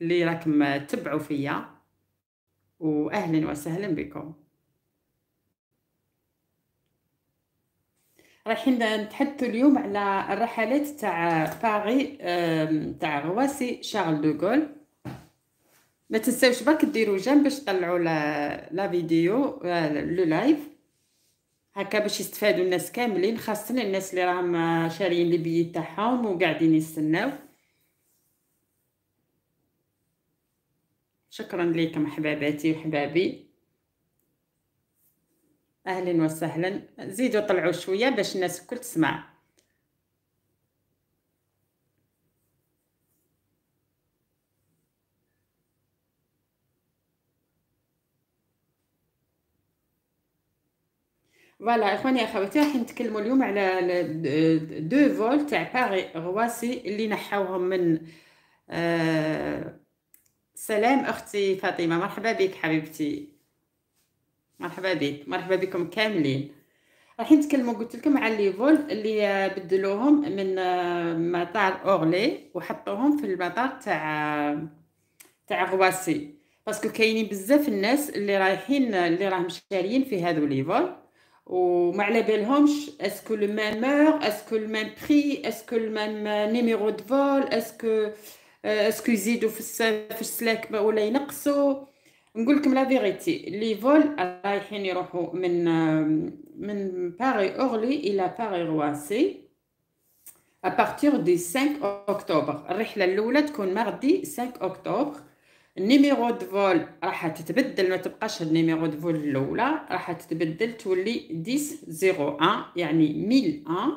اللي راكم تبعوا فيا واهلا وسهلا بكم رايحين نتحدثوا اليوم على الرحلات تاع باغي تاع غواسي شارل دوغول ما تنساوش برك ديروا جيم باش تطلعوا لا فيديو آه، لو لايف هكا باش يستفادوا الناس كاملين خاصه الناس اللي راهم شاريين لي بيي تاعهم وقاعدين يستناو شكرا لكم حباباتي وحبابي اهلا وسهلا زيدوا طلعوا شويه باش الناس الكل تسمع فوالا اخواني اخواتي راح نتكلموا اليوم على دو فول تاع باري رواسي اللي نحاوهم من آه سلام اختي فاطمه مرحبا بك حبيبتي مرحبا بك مرحبا بكم كاملين رايحين نتكلموا قلت لكم على فول اللي بدلوهم من آه، مطار اورلي وحطوهم في المطار تاع تاع غواسي باسكو كاينين بزاف الناس اللي رايحين اللي راهم شاريين في هذو فول وما على بالهمش اسكو لو ميم اور اسكو لو ميم بري اسكو لو ميم نيميرو دو فول اسكو اسكو يزيدوا في في السلاك ولا ينقصوا نقول لكم لا فيغيتي لي فول رايحين يروحوا من من باري اورلي الى باري رواسي ا بارتير دي 5 اكتوبر الرحله الاولى تكون مغدي 5 اكتوبر النيميرو دو فول راح تتبدل ما تبقاش النيميرو دو فول الاولى راح تتبدل تولي 10 01 يعني 1001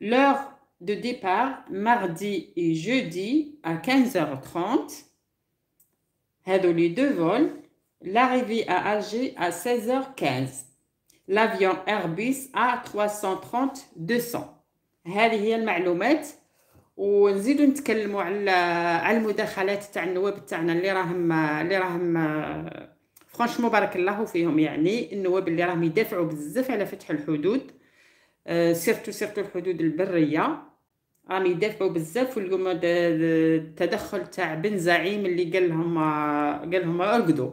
لور de départ mardi et jeudi à 15h30. Hado les deux vols. L'arrivée à Alger à 16h15. L'avion Airbus A330-200. هذه هي المعلومات ونزيدو نتكلموا على على المداخلات تاع النواب تاعنا اللي راهم اللي راهم فرانشمون بارك الله فيهم يعني النواب اللي راهم يدافعوا بزاف على فتح الحدود سيرتو سيرتو الحدود البريه راهم يدافعوا بزاف واليوم التدخل تاع بن زعيم اللي قال لهم قال لهم ارقدوا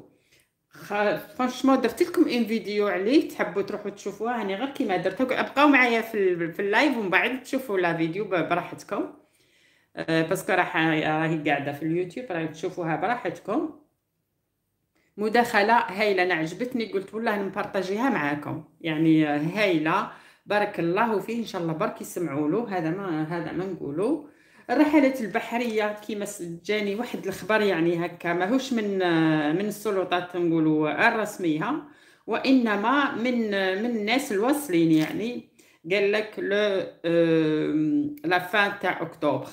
فرانشمون درت لكم ان فيديو عليه تحبوا تروحوا تشوفوه راني غير كيما درت ابقاو معايا في, في اللايف ومن بعد تشوفوا لا فيديو براحتكم آه، باسكو راح راهي قاعده في اليوتيوب راهي تشوفوها براحتكم مداخله هايله انا عجبتني قلت والله نبارطاجيها معاكم يعني هايله بارك الله فيه ان شاء الله برك يسمعوا له هذا ما هذا ما نقولوا الرحلات البحريه كيما جاني واحد الخبر يعني هكا ماهوش من من السلطات نقولوا الرسميه وانما من من الناس الواصلين يعني قال لك لو لا فان تاع اكتوبر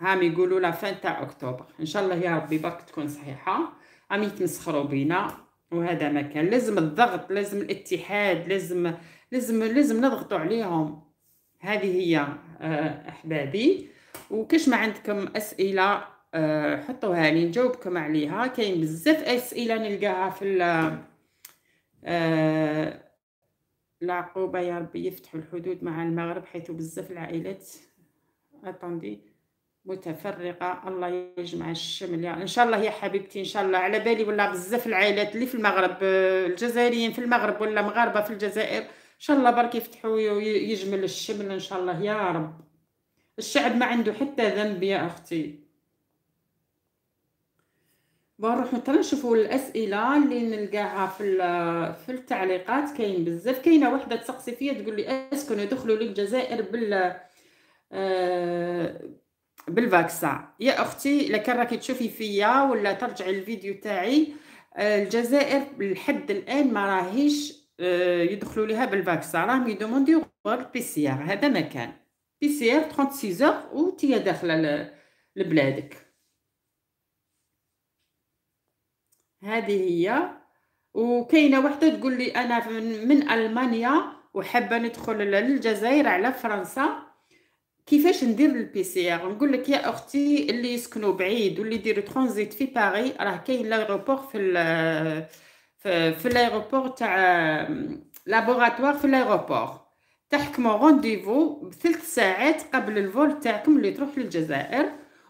هام يقولوا لا فان تاع اكتوبر ان شاء الله يا ربي برك تكون صحيحه عم يتمسخروا بينا وهذا ما كان لازم الضغط لازم الاتحاد لازم لازم لازم نضغطوا عليهم هذه هي آه، احبابي وكاش ما عندكم اسئله آه، حطوها لي نجاوبكم عليها كاين بزاف اسئله نلقاها في آه، العقوبه يا ربي يفتحوا الحدود مع المغرب حيث بزاف العائلات اتوندي متفرقه الله يجمع الشمل يعني ان شاء الله يا حبيبتي ان شاء الله على بالي ولا بزاف العائلات اللي في المغرب الجزائريين في المغرب ولا مغاربه في الجزائر ان شاء الله برك يفتحوا ويجمل الشمل ان شاء الله يا رب الشعب ما عنده حتى ذنب يا اختي بنروح مثلا نشوفوا الاسئله اللي نلقاها في في التعليقات كاين بزاف كاينه وحده تسقسي فيا تقول لي اسكن يدخلوا للجزائر بال آه، بالفاكسا يا اختي لكان راكي تشوفي فيا ولا ترجعي الفيديو تاعي آه، الجزائر لحد الان ما راهيش آه، يدخلوا ليها بالفاكسان راهم يدومونديو غير بي سي ار هذا ما كان بي سي ار 36 اور وتي داخله لبلادك هذه هي وكاينه وحده تقول لي انا من المانيا وحابه ندخل للجزائر على فرنسا كيفاش ندير البي سي ار نقول لك يا اختي اللي يسكنوا بعيد واللي يديروا ترانزيت في باري راه كاين لايروبور في في الايروبور تاع لابوراتوار euh, في الايروبور تحكموا رونديفو بثلاث ساعات قبل الفول تاعكم اللي تروح للجزائر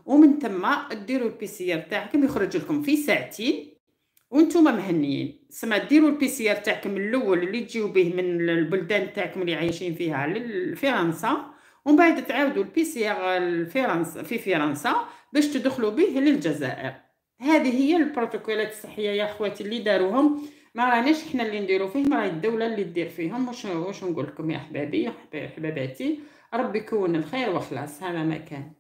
ومن تما ديروا البي سي ار تاعكم يخرج لكم في ساعتين وانتم مهنيين سما ديروا البي سي ار تاعكم الاول اللي تجيو به من البلدان تاعكم اللي عايشين فيها لفرنسا ومن بعد تعاودوا البي سي ار في فرنسا باش تدخلوا به للجزائر هذه هي البروتوكولات الصحيه يا خواتي اللي داروهم ما راناش حنا اللي نديرو فيهم راه الدوله اللي دير فيهم واش واش نقول لكم يا احبابي حباباتي ربي يكون الخير وخلاص هذا ما كان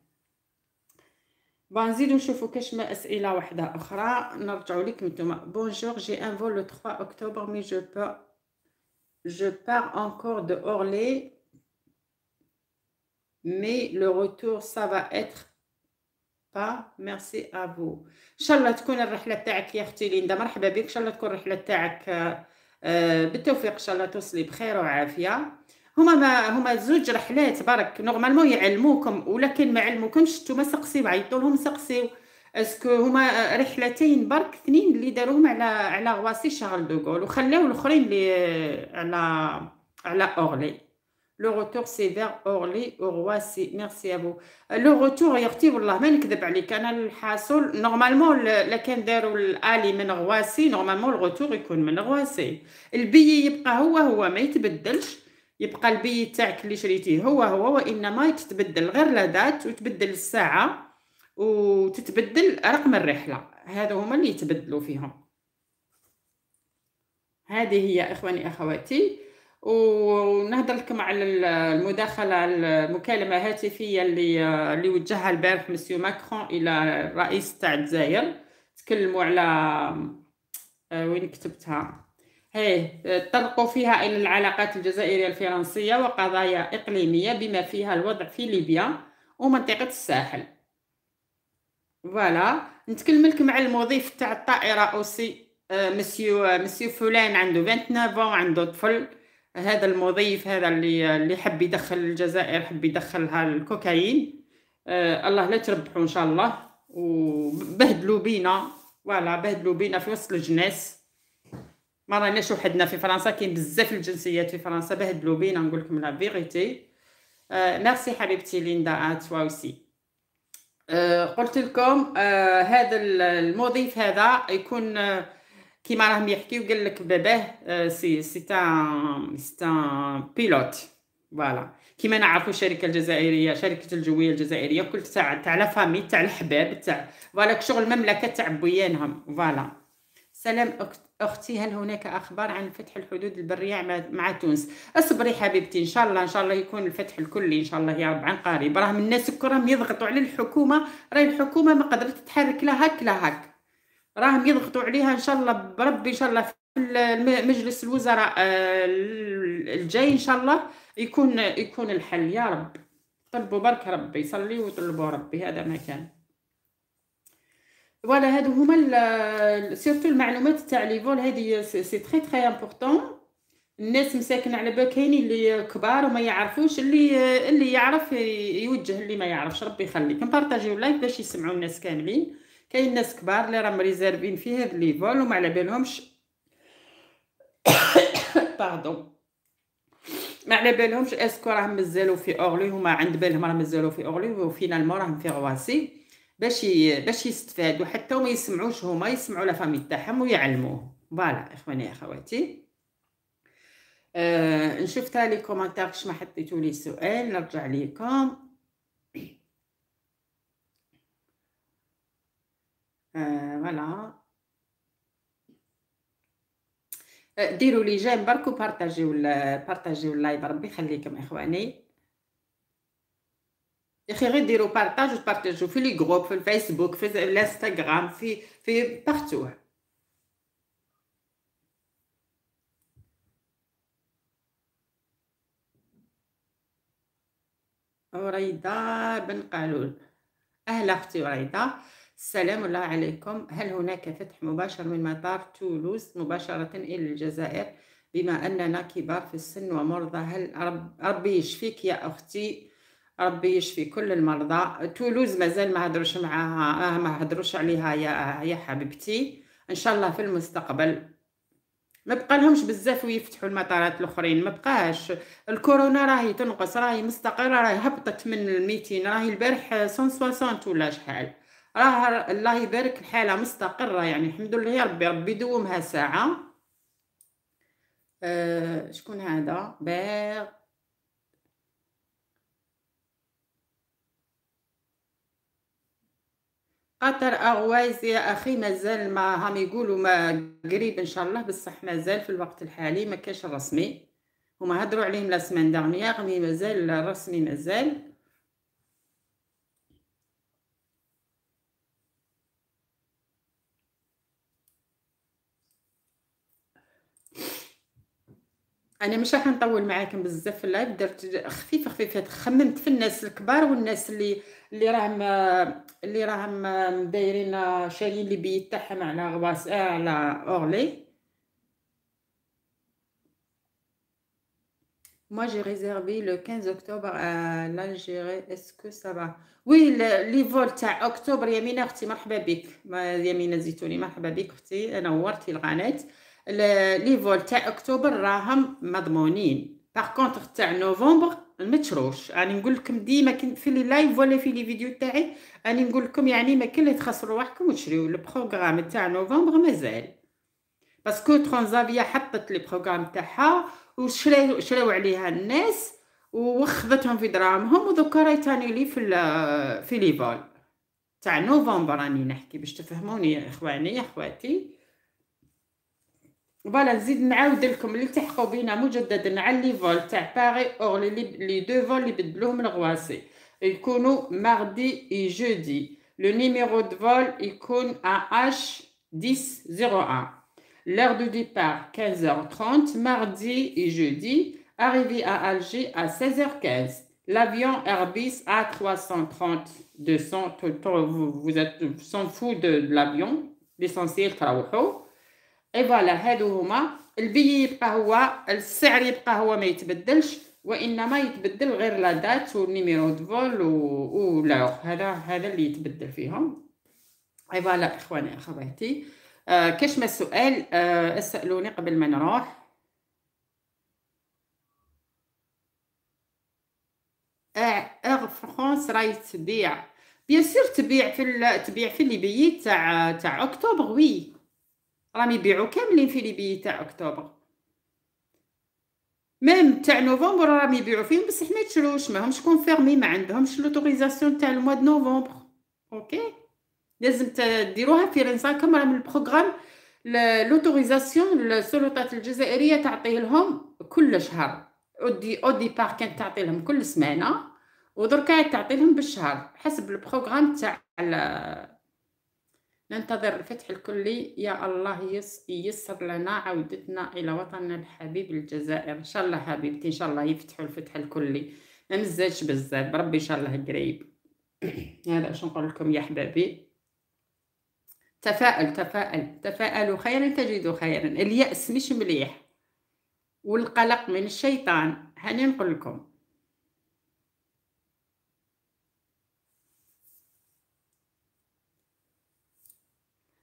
بنزيدو نشوفو كاش ما اسئله واحده اخرى نرجعو لكم نتوما بونجور جي ان فول لو 3 اكتوبر مي جو با جو بار انكور دو اورلي مي لو روتور ça va être ميرسي افو ان شاء الله تكون الرحله تاعك يا اختي ليندا مرحبا بك ان شاء الله تكون الرحله تاعك آه، بالتوفيق ان شاء الله توصلي بخير وعافيه هما ما هما زوج رحلات برك نورمالمون يعلموكم ولكن ما علموكمش نتوما سقسيو عيطوا لهم سقسيو اسكو هما آه، رحلتين برك اثنين اللي داروهم على على غواسي شارل دوغول وخلاو الاخرين اللي آه، على على اورلي لو روتور سي فيغ اورلي اورواسي سي ميرسي ابو لو ريتور يختي والله ما نكذب عليك انا الحاصل نورمالمون لا كان داروا الالي من غواسي نورمالمون روتور يكون من غواسي البي يبقى هو هو ما يتبدلش يبقى البي تاعك اللي شريتيه هو هو وانما تتبدل غير لادات وتبدل الساعه وتتبدل رقم الرحله هذو هما اللي يتبدلوا فيهم هذه هي اخواني اخواتي ونهضر لكم على المداخله المكالمه هاتفيه اللي اللي وجهها البارح مسيو ماكرون الى الرئيس تاع الجزائر تكلموا على آه، وين كتبتها هي طرقوا فيها الى العلاقات الجزائريه الفرنسيه وقضايا اقليميه بما فيها الوضع في ليبيا ومنطقه الساحل فوالا نتكلم لكم على المضيف تاع الطائره اوسي آه، مسيو آه، مسيو فلان عنده 29 ans عنده طفل هذا المضيف هذا اللي اللي حب يدخل الجزائر حب يدخلها الكوكايين آه الله لا تربحوا ان شاء الله وبهدلوا بينا فوالا بهدلوا بينا في وسط الجناس ما راناش وحدنا في فرنسا كاين بزاف الجنسيات في فرنسا بهدلوا بينا نقول لكم لا فيغيتي آه ميرسي حبيبتي ليندا اتوا اوسي آه قلت لكم آه هذا المضيف هذا يكون آه كيما راهم يحكيو قال لك باباه آه، سي سي تا سي تا بيلوت فوالا كيما نعرفوا الشركه الجزائريه شركه الجويه الجزائريه كل تاع تاع لا فامي تاع الحباب تاع فوالا شغل المملكه تاع بويانهم فوالا سلام اختي هل هناك اخبار عن فتح الحدود البريه مع تونس اصبري حبيبتي ان شاء الله ان شاء الله يكون الفتح الكلي ان شاء الله يا رب عن قريب راهم الناس راهم يضغطوا على الحكومه راهي الحكومه ما قدرت تتحرك لا هك لا هك راهم يضغطوا عليها ان شاء الله بربي ان شاء الله في مجلس الوزراء آه، الجاي ان شاء الله يكون يكون الحل يا رب طلبوا برك ربي صلي وطلبوا ربي هذا ما كان فوالا هادو هما سيرتو المعلومات تاع لي فول هذه سي تري تري امبورطون الناس مساكن على بال كاينين اللي كبار وما يعرفوش اللي اللي يعرف يوجه اللي ما يعرفش ربي يخليك نبارطاجيو لايك باش يسمعوا الناس كاملين كاين ناس كبار اللي راهم ريزيرفين في هاد ليفول وما على بالهمش باردون ما على بالهمش اسكو راهم مازالوا في اورلي هما عند بالهم راهم مازالوا في اورلي وفينالمون راهم في رواسي باش باش يستفادوا حتى وما يسمعوش هما يسمعوا لا فامي تاعهم ويعلموه فوالا اخواني اخواتي آه نشوف تالي كومنتار كش ما حطيتولي لي سؤال نرجع ليكم فوالا ديروا لي جيم برك وبارطاجيو بارطاجيو اللايف ربي يخليكم اخواني يا اخي غير ديروا بارطاج وتبارطاجوا في لي جروب في الفيسبوك في الانستغرام في في بارتو وريدة بن قالول اهلا اختي وريدة السلام الله عليكم هل هناك فتح مباشر من مطار تولوز مباشرة إلى الجزائر بما أننا كبار في السن ومرضى هل ربي يشفيك يا أختي ربي يشفي كل المرضى تولوز مازال ما هدروش معاها ما هدروش عليها يا يا حبيبتي ان شاء الله في المستقبل ما بقى لهمش بزاف ويفتحوا المطارات الاخرين ما بقاش الكورونا راهي تنقص راهي مستقره راهي هبطت من 200 راهي البارح 160 ولا شحال راه الله يبارك الحاله مستقره يعني الحمد لله يا ربي ربي يدومها ساعه أه شكون هذا باغ قطر اغواز يا اخي مازال ما هم يقولوا ما قريب ان شاء الله بصح مازال في الوقت الحالي ما كاش الرسمي هما هضروا عليهم لا سمان مي مازال الرسمي مازال انا مش راح نطول معاكم بزاف في اللايف درت خفيفه خفيفه خممت في الناس الكبار والناس اللي اللي راهم اللي راهم دايرين شاريين لي بي تاعهم على غواس على اورلي Moi, j'ai réservé le 15 octobre à l'Algérie. Est-ce que ça va Oui, لي فول تاع اكتوبر يمينه اختي مرحبا Tu يمينه زيتوني مرحبا tu اختي نورتي القناه لي فول تاع اكتوبر راهم مضمونين باغ كونطخ تاع نوفمبر متشروش راني يعني نقول لكم ديما في لي لايف ولا في لي فيديو تاعي راني يعني نقول لكم يعني ما كاين تخسروا روحكم وتشريو البروغرام تاع نوفمبر مازال باسكو ترانزافيا حطت لي بروغرام تاعها وشراو شراو عليها الناس وخذتهم في دراهمهم ودوكا راهي تاني لي في في لي فول تاع نوفمبر راني نحكي باش تفهموني يا اخواني يا اخواتي voilà نزيد نعاود لكم اللي التحقوا بينا مجددا على لي فول تاع باغي اورلي لي دو فول اللي بدلوهم يكونوا mardi اي جودي لو نيميرو دو 1001 L'heure de départ 15h30, mardi et jeudi. Arrivée à Alger à 16h15. L'avion Airbus A330-200, vous, vous êtes, s'en fout de, de l'avion, l'essentiel, travaux. اي فوالا هادو هما البي يبقى هو السعر يبقى هو ما يتبدلش وانما يتبدل غير لا دات والنيميرو دو فول و لا هذا هذا اللي يتبدل فيهم اي فوالا اخواني اخواتي آه كاش ما سؤال آه اسالوني قبل ما نروح اغ آه، فرونس راهي تبيع بيان سير تبيع في تبيع في اللي بيي تاع تاع اكتوبر وي راهم يبيعو كاملين في ليبي تاع اكتوبر ميم تاع نوفمبر راهم يبيعو فيهم بصح ما يتشروش ماهمش كونفيرمي ما عندهمش لوتوريزاسيون تاع الموا دو نوفمبر اوكي لازم تديروها في رنساكم راه من البروغرام لوتوريزاسيون السلطات الجزائريه تعطيه لهم كل شهر اودي اودي بار كانت تعطي لهم كل سمانه ودركا تعطي لهم بالشهر حسب البروغرام تاع ننتظر الفتح الكلي يا الله ييسر لنا عودتنا إلى وطننا الحبيب الجزائر إن شاء الله حبيبتي إن شاء الله يفتحوا الفتح الكلي ما نزلش بزاف بربي إن شاء الله قريب هذا اش نقول لكم يا حبابي تفائل تفائل تفائلوا خيرا تجدوا خيرا اليأس مش مليح والقلق من الشيطان هاني نقول لكم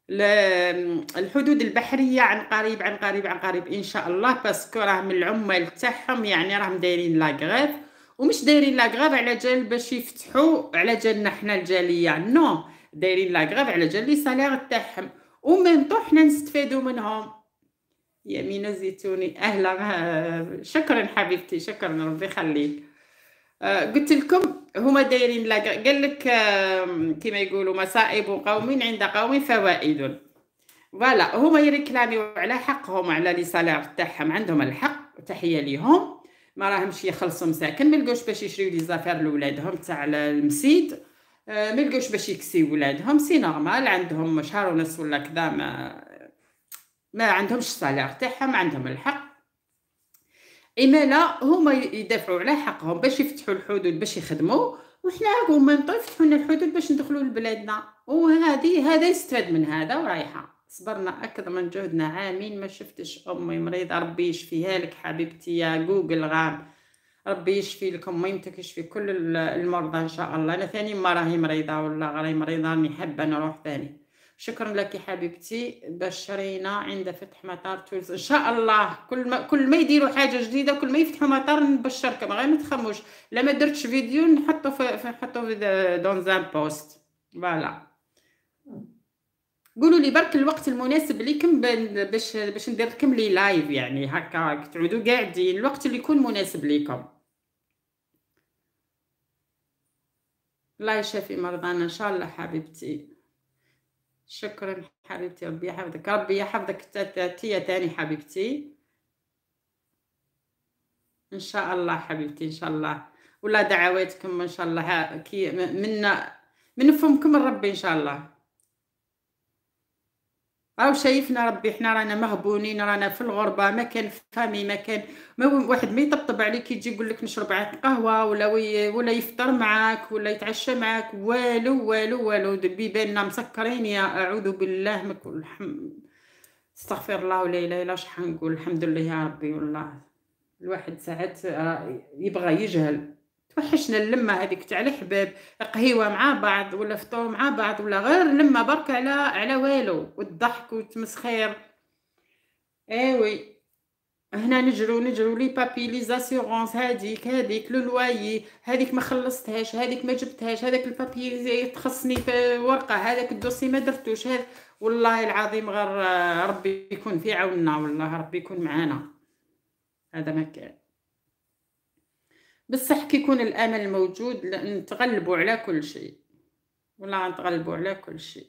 الحدود البحريه عن قريب عن قريب عن قريب ان شاء الله باسكو راه من العمال تاعهم يعني راهم دايرين لاكغيف ومش دايرين لاكغيف على جال باش يفتحوا على جالنا حنا الجاليه نو دايرين لاكغيف على جال لي سالير تاعهم ومن طو حنا نستفادوا منهم يا مينا زيتوني اهلا آه، شكرا حبيبتي شكرا ربي يخليك آه، قلت لكم هما دايرين لا قال لك كما يقولوا مصائب قوم عند قوم فوائد فوالا هما يريكلاميو على حقهم على لي سالير تاعهم عندهم الحق تحيه ليهم ما راهمش يخلصوا مساكن ملقوش باش يشريو لي زافير لولادهم تاع المسيد آه، ملقوش باش يكسي ولادهم سي نورمال عندهم شهر ونص ولا كذا ما ما عندهمش سالير تاعهم عندهم الحق عماله هما يدافعوا على حقهم باش يفتحوا الحدود باش يخدموا وحنا هاكو من طيب لنا الحدود باش ندخلوا لبلادنا وهذه هذا يستفاد من هذا ورايحه صبرنا اكثر من جهدنا عامين ما شفتش امي مريضه ربي يشفيها لك حبيبتي يا جوجل غاب ربي يشفي لكم ميمتك يشفي كل المرضى ان شاء الله انا ثاني ما راهي مريضه ولا غير مريضه راني حابه نروح ثاني شكرا لك يا حبيبتي بشرينا عند فتح مطار تونس ان شاء الله كل ما كل ما يديروا حاجه جديده كل ما يفتحوا مطار نبشركم غير ما تخموش لا ما درتش فيديو نحطو في نحطو في دون زان بوست فوالا قولوا لي برك الوقت المناسب ليكم باش باش ندير لكم لي لايف يعني هكا تعودوا قاعدين الوقت اللي يكون مناسب ليكم الله يشافي مرضانا ان شاء الله حبيبتي شكرا حبيبتي ربي يحفظك ربي يحفظك تاتي تاني حبيبتي ان شاء الله حبيبتي ان شاء الله ولا دعواتكم ان شاء الله كي منا من فمكم الرب ان شاء الله او شايفنا ربي حنا رانا مغبونين رانا في الغربه ما كان فامي ما كان ما واحد ما يطبطب عليك يجي يقول لك نشرب معاك قهوه ولا وي ولا يفطر معاك ولا يتعشى معاك والو والو والو دبي بالنا مسكرين يا اعوذ بالله من كل استغفر الله ولا اله الا شحال نقول الحمد لله يا ربي والله الواحد ساعات آه، يبغى يجهل توحشنا اللمه هذيك تاع الحباب قهيوه مع بعض ولا فطور مع بعض ولا غير لمه برك على على والو والضحك والتمسخير ايوي هنا نجرو نجرو لي بابي لي زاسيغونس هذيك هذيك لو لوايي هذيك ما خلصتهاش هذيك ما جبتهاش هذاك البابي تخصني في ورقه هذاك الدوسي ما درتوش هذا والله العظيم غير ربي يكون في عوننا والله ربي يكون معانا هذا ما كان بصح كيكون الامل موجود نتغلبوا على كل شيء ولا نتغلبوا على كل شيء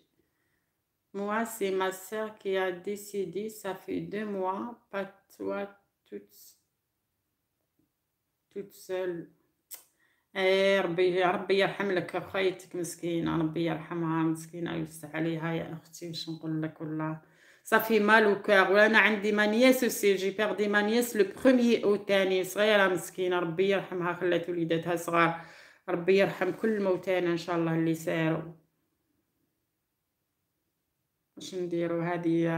موا سي ما سير كي ا ديسيدي صافي دو موا با توا توت توت سول seule اي ربي ربي يرحم لك خايتك مسكينه ربي يرحمها مسكينه ويوسع عليها يا اختي واش نقول لك والله ça fait mal au cœur là, عندي ma nièce aussi j'ai perdu ما نياس لو بروميي او تاني صغيره مسكينه ربي يرحمها خلات وليداتها صغار ربي يرحم كل موتانا ان شاء الله اللي ساروا واش نديرو هذه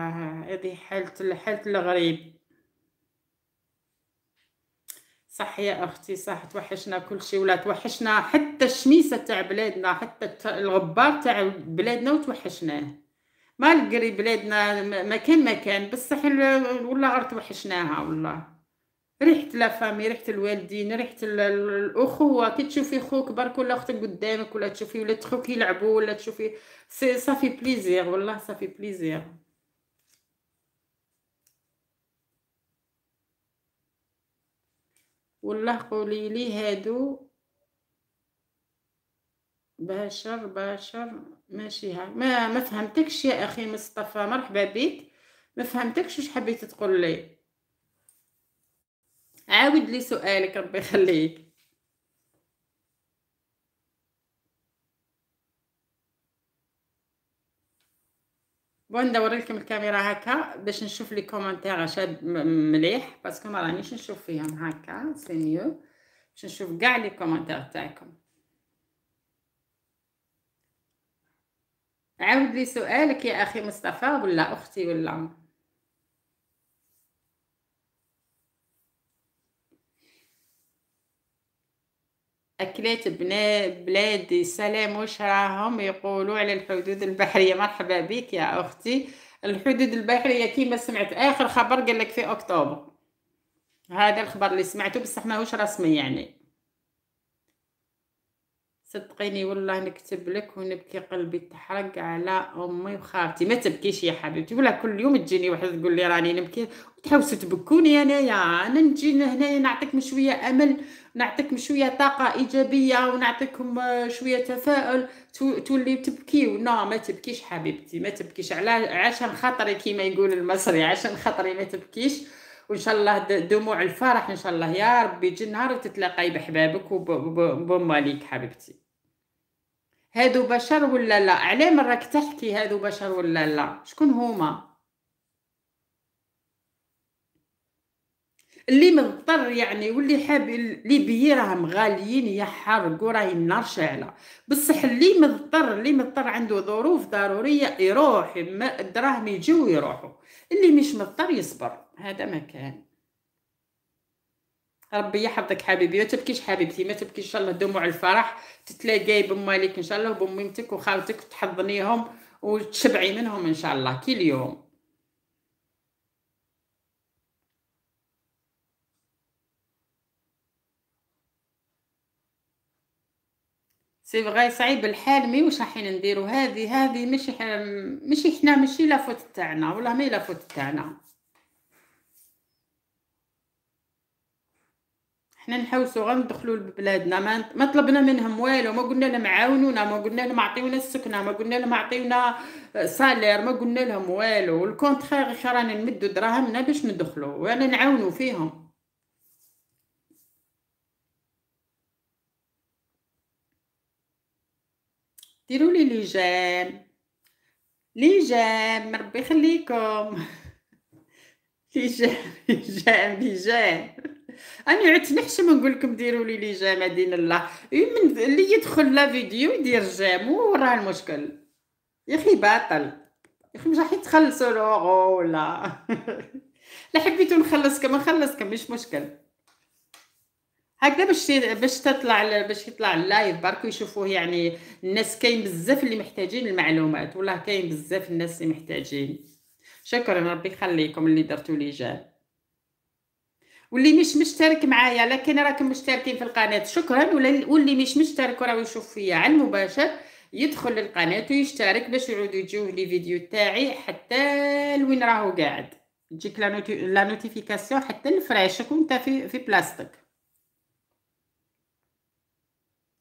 هادي حالة حالة الغريب صح يا اختي صح توحشنا كل شيء ولا توحشنا حتى الشميسه تاع بلادنا حتى الغبار تاع بلادنا وتوحشناه مالقري بلادنا مكان مكان بصح والله ارض وحشناها والله ريحة لافامي ريحة الوالدين ريحة الأخوة كي تشوفي خوك برك ولا أختك قدامك ولا تشوفي ولاد خوك يلعبوا ولا تشوفي سي صافي بليزير والله صافي بليزير والله قولي لي هادو بشر بشر ماشي ها ما ما فهمتكش يا اخي مصطفى مرحبا بك ما فهمتكش واش حبيت تقول لي عاود لي سؤالك ربي يخليك وندور لكم الكاميرا هكا باش نشوف لي كومونتير شاد مليح باسكو ما رانيش نشوف فيهم هكا سي ميو باش نشوف كاع لي كومونتير تاعكم عاود لي سؤالك يا اخي مصطفى ولا اختي ولا اكلات بنا بلادي سلام وش راهم يقولوا على الحدود البحريه مرحبا بك يا اختي الحدود البحريه كيما سمعت اخر خبر قال لك في اكتوبر هذا الخبر اللي سمعته بصح ماهوش رسمي يعني صدقيني والله نكتب لك ونبكي قلبي تحرق على امي وخالتي ما تبكيش يا حبيبتي ولا كل يوم تجيني واحد تقول لي راني نبكي وتحوسوا تبكوني انايا انا نجي هنايا نعطيكم شويه امل نعطيكم شويه طاقه ايجابيه ونعطيكم آه، شويه تفاؤل تولي تبكيو لا ما تبكيش حبيبتي ما تبكيش على عشان خاطري كيما يقول المصري عشان خاطري ما تبكيش وان شاء الله دموع الفرح ان شاء الله يا ربي يجي النهار وتتلاقاي بحبابك وبماليك حبيبتي هادو بشر ولا لا علاه من راك تحكي هادو بشر ولا لا شكون هما اللي مضطر يعني واللي حاب ليبيي راهم غاليين يحرقوا راهي النار شاعله بصح اللي مضطر اللي مضطر عنده ظروف ضروريه يروح الدراهم يجيو ويروحوا اللي مش مضطر يصبر هذا مكان ربي يحفظك حبيبي ما تبكيش حبيبتي ما تبكيش ان شاء الله دموع الفرح تتلاقاي بمالك ان شاء الله وبميمتك وخالتك تحضنيهم وتشبعي منهم ان شاء الله كل يوم سي فغاي صعيب الحال مي واش راحين نديرو هذه هذه ماشي ماشي حنا ماشي لافوت تاعنا والله ما لافوت تاعنا حنا نحوسو غير ندخلو لبلادنا ما, ما طلبنا منهم والو ما قلنا لهم عاونونا ما قلنا لهم عطيونا السكنه ما قلنا لهم عطيونا آه، سالير ما قلنا لهم والو الكونترير غير رانا نمدو دراهمنا باش ندخلو وانا نعاونو فيهم ديروا لي لي جيم لي جيم ربي يخليكم لي جيم لي جيم لي جيم انا عدت نحشم نقول لكم ديروا لي لي جام دين الله من اللي يدخل لا فيديو يدير جام وراه المشكل يا اخي باطل يا اخي مش راح يتخلصوا له ولا لا حبيتو نخلصكم نخلصكم مش مشكل هكذا باش باش تطلع باش يطلع اللايف برك يشوفوه يعني الناس كاين بزاف اللي محتاجين المعلومات والله كاين بزاف الناس اللي محتاجين شكرا ربي يخليكم اللي درتوا لي جاب واللي مش مشترك معايا لكن راكم مشتركين في القناه شكرا واللي مش مشترك وراه يشوف فيا على المباشر يدخل للقناه ويشترك باش يعود يجيوه لي فيديو تاعي حتى لوين راهو قاعد تجيك لا نوتيفيكاسيون حتى لفراشك وانت في في بلاستيك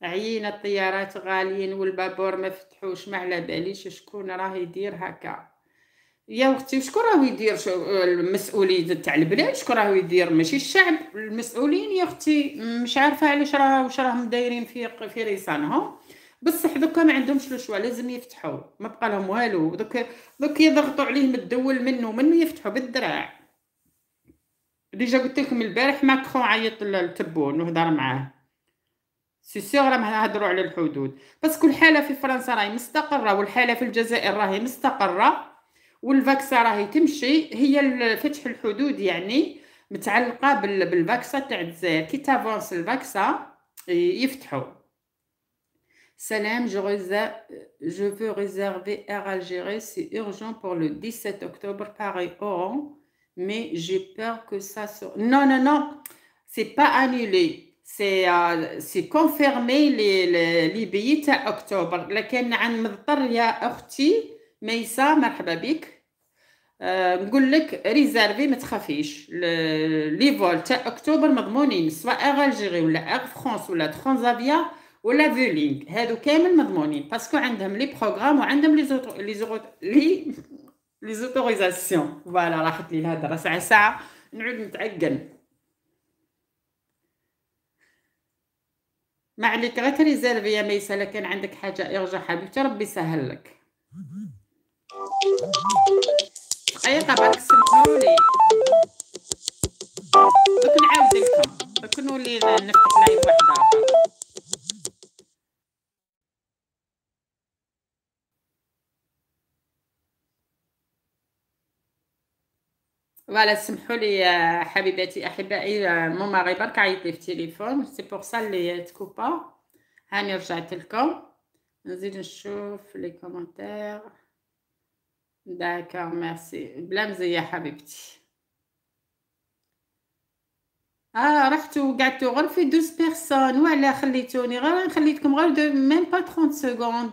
عيين الطيارات غاليين والبابور ما فتحوش ما على باليش شكون راه يدير هكا يا اختي شكون راهو يدير المسؤولين تاع البلاد شكون راهو يدير ماشي الشعب المسؤولين يا اختي مش عارفه علاش راه واش راهم دايرين في في ريسانهم بصح دوكا ما عندهمش لو لازم يفتحوا ما بقى لهم والو دوك دوك يضغطوا عليهم الدول منه منو يفتحوا بالدراع ديجا قلت لكم البارح ماكرون عيط للتبون وهضر معاه سي سيغ راه هضروا على الحدود بس كل حاله في فرنسا راهي مستقره والحاله في الجزائر راهي مستقره والفاكسا راهي تمشي هي فتح الحدود يعني متعلقه بالفاكسا تاع الجزائر كي تافونس الفاكسا يفتحوا Salam, je, je, veux réserver Air Algérie, c'est urgent pour le 17 octobre, Paris Oran, mais j'ai peur que ça se... Non, non, non, c'est pas annulé, c'est euh, confirmé les, les, les billets à octobre. Laquelle, il y a ميسا مرحبا بك أه نقول لك ريزيرفي ما تخافيش لي فول تاع اكتوبر مضمونين سواء اغ الجيري ولا اغ فرونس ولا ترانزافيا ولا فولينغ هادو كامل مضمونين باسكو عندهم لي بروغرام وعندهم لي زوتو لي زوتو لي لي زوتوريزاسيون فوالا راحت لي الهضره ساعه ساعه نعود نتعقل ما عليك غير ريزيرفي يا ميسا لكن عندك حاجه ارجع حبيبتي ربي يسهل لك ايقا باك سمعوني دوك نعاود لكم دوك نولي نفتح لايف واحد اخر فوالا سمحوا لي حبيباتي احبائي ماما غير برك عيط لي في التليفون سي بور سا لي تكوبا هاني رجعت لكم نزيد نشوف لي كومنتير داكور ميرسي بلا يا حبيبتي اه رحت قعدتو غير في دوز بيرسون وعلا خليتوني غير خليتكم غير دو ميم با 30 سكوند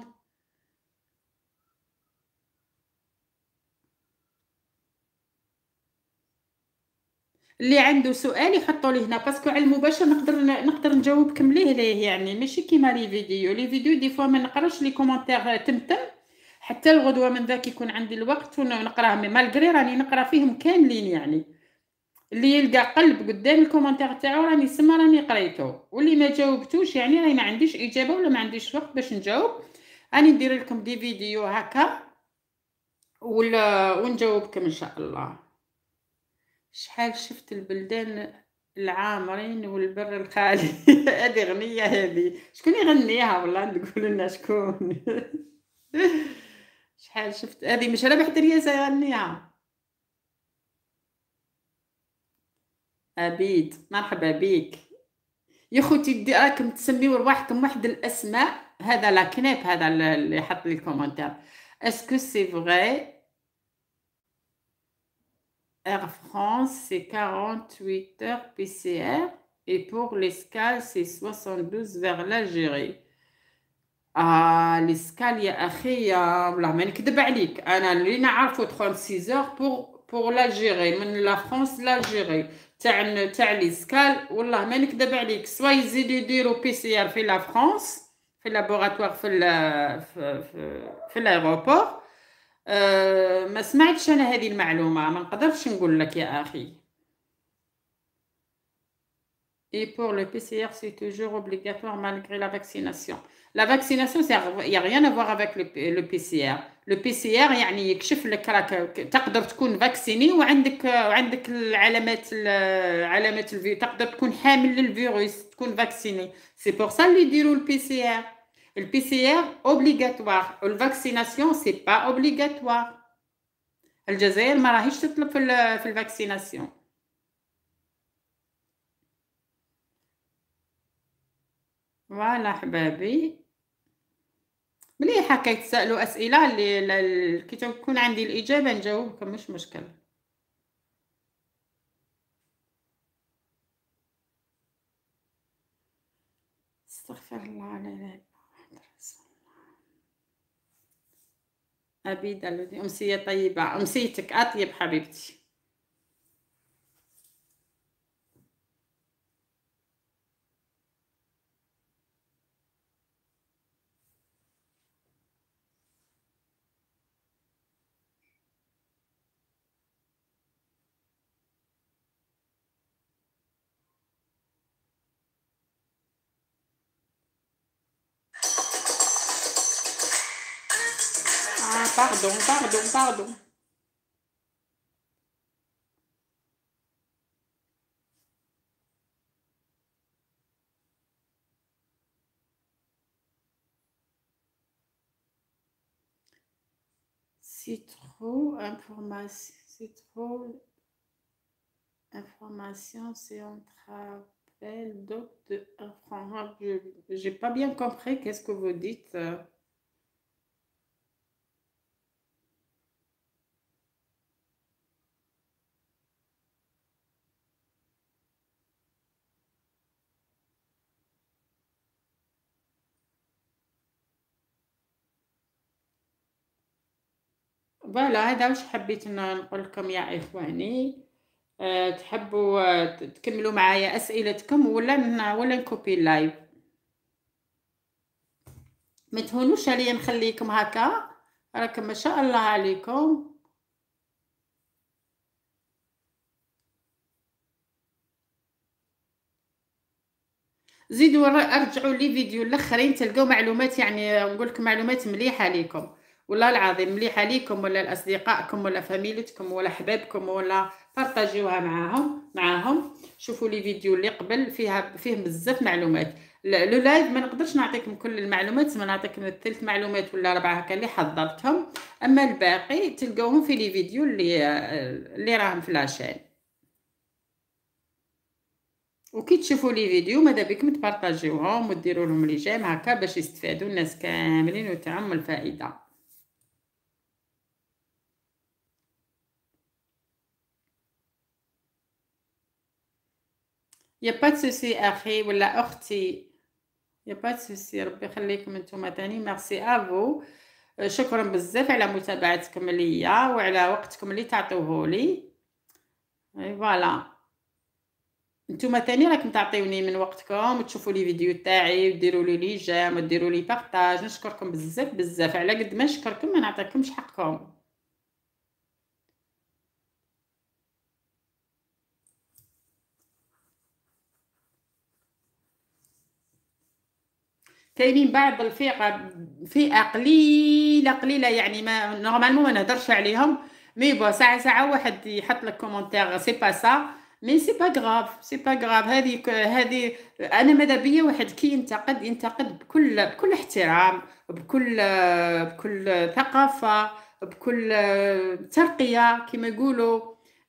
اللي عنده سؤال يحطوا لي هنا باسكو على المباشر نقدر نقدر نجاوبكم ليه ليه يعني ماشي كيما لي فيديو لي فيديو دي فوا ما نقراش لي كومونتير تمتم حتى الغدوه من ذاك يكون عندي الوقت ونقراهم مالغري راني نقرا فيهم كاملين يعني اللي يلقى قلب قدام الكومنتير تاعو راني سما راني قريته واللي ما جاوبتوش يعني راني ما عنديش اجابه ولا ما عنديش وقت باش نجاوب راني ندير لكم دي فيديو هكا ولا ونجاوبكم ان شاء الله شحال شفت البلدان العامرين والبر الخالي هذه غنيه هذه شكون يغنيها والله تقول لنا شكون شحال شفت هذه مش رابح درياس يغنيها عبيد مرحبا بك يا خوتي راكم تسميو رواحكم واحد الاسماء هذا لا كناب هذا اللي حط لي كومونتير اسكو سي فري Air France, c'est 48 heures PCR et pour l'escale, c'est 72 vers l'Algérie. آه لي يا اخي يا والله ما نكذب عليك انا اللي نعرفو 36 اور بور بور لاجيري من لا فرانس لاجيري تاع تاع لي والله ما نكذب عليك سوا يزيدو يديرو بي سي ار في لا فرانس في لابوراتوار في الـ في, في, في الايروبور أه ما سمعتش انا هذه المعلومه ما نقدرش نقول لك يا اخي Et pour le PCR, c'est toujours obligatoire malgré la vaccination. La vaccination, il n'y a rien à voir avec le, PCR. Le PCR, il y a un peu de vacciné ou de virus, tu être vacciné. C'est pour ça qu'ils disent le PCR. Le PCR, obligatoire. La vaccination, ce n'est pas obligatoire. Le vaccination. Voilà, chababi. مليحه كيتسالوا اسئله اللي كي تكون عندي الاجابه نجاوبك مش مشكل استغفر الله لا ابي دلودي أمسية طيبة أمسيتك أطيب حبيبتي pardon, C'est trop information, c'est trop information, c'est un travail d'autres. J'ai pas bien compris qu'est-ce que vous dites. Euh? فوالا هذا واش حبيت نقول لكم يا اخواني أه تحبوا آه، تكملوا معايا اسئلتكم ولا ولا نكوبي اللايف ما تهونوش عليا نخليكم هكا راكم ما شاء الله عليكم زيدوا ارجعوا لي فيديو الاخرين تلقاو معلومات يعني نقول لكم معلومات مليحه ليكم والله العظيم مليحه ليكم ولا لاصدقائكم ولا فاميلتكم ولا حبابكم ولا بارطاجيوها معاهم معاهم شوفوا لي فيديو اللي قبل فيها فيه بزاف معلومات لو لايف ما نقدرش نعطيكم كل المعلومات ما نعطيكم ثلاث معلومات ولا اربعه هكا اللي حضرتهم اما الباقي تلقاوهم في لي فيديو اللي اللي راهم في لاشين وكي تشوفوا لي فيديو ماذا بكم تبارطاجيوهم وديروا لهم لي جيم هكا باش يستفادوا الناس كاملين وتعم الفائده يا با سوسي اخي ولا اختي يا با سوسي ربي يخليكم نتوما ثاني ميرسي افو أه، شكرا بزاف على متابعتكم ليا وعلى وقتكم اللي تعطوهولي اي فوالا نتوما ثاني راكم تعطيوني من وقتكم وتشوفوا لي فيديو تاعي وديروا لي لي جيم وديروا لي بارطاج نشكركم بزاف بزاف على قد ما نشكركم ما نعطيكمش حقكم كاينين بعض الفئه فئه قليله قليله يعني ما نورمالمون ما نهضرش عليهم مي بو ساعه ساعه واحد يحط لك كومونتير سي با سا مي سي با غراف سي با غراف هذه هذه انا ماذا بيا واحد كي ينتقد ينتقد بكل بكل احترام بكل بكل ثقافه بكل ترقيه كما يقولوا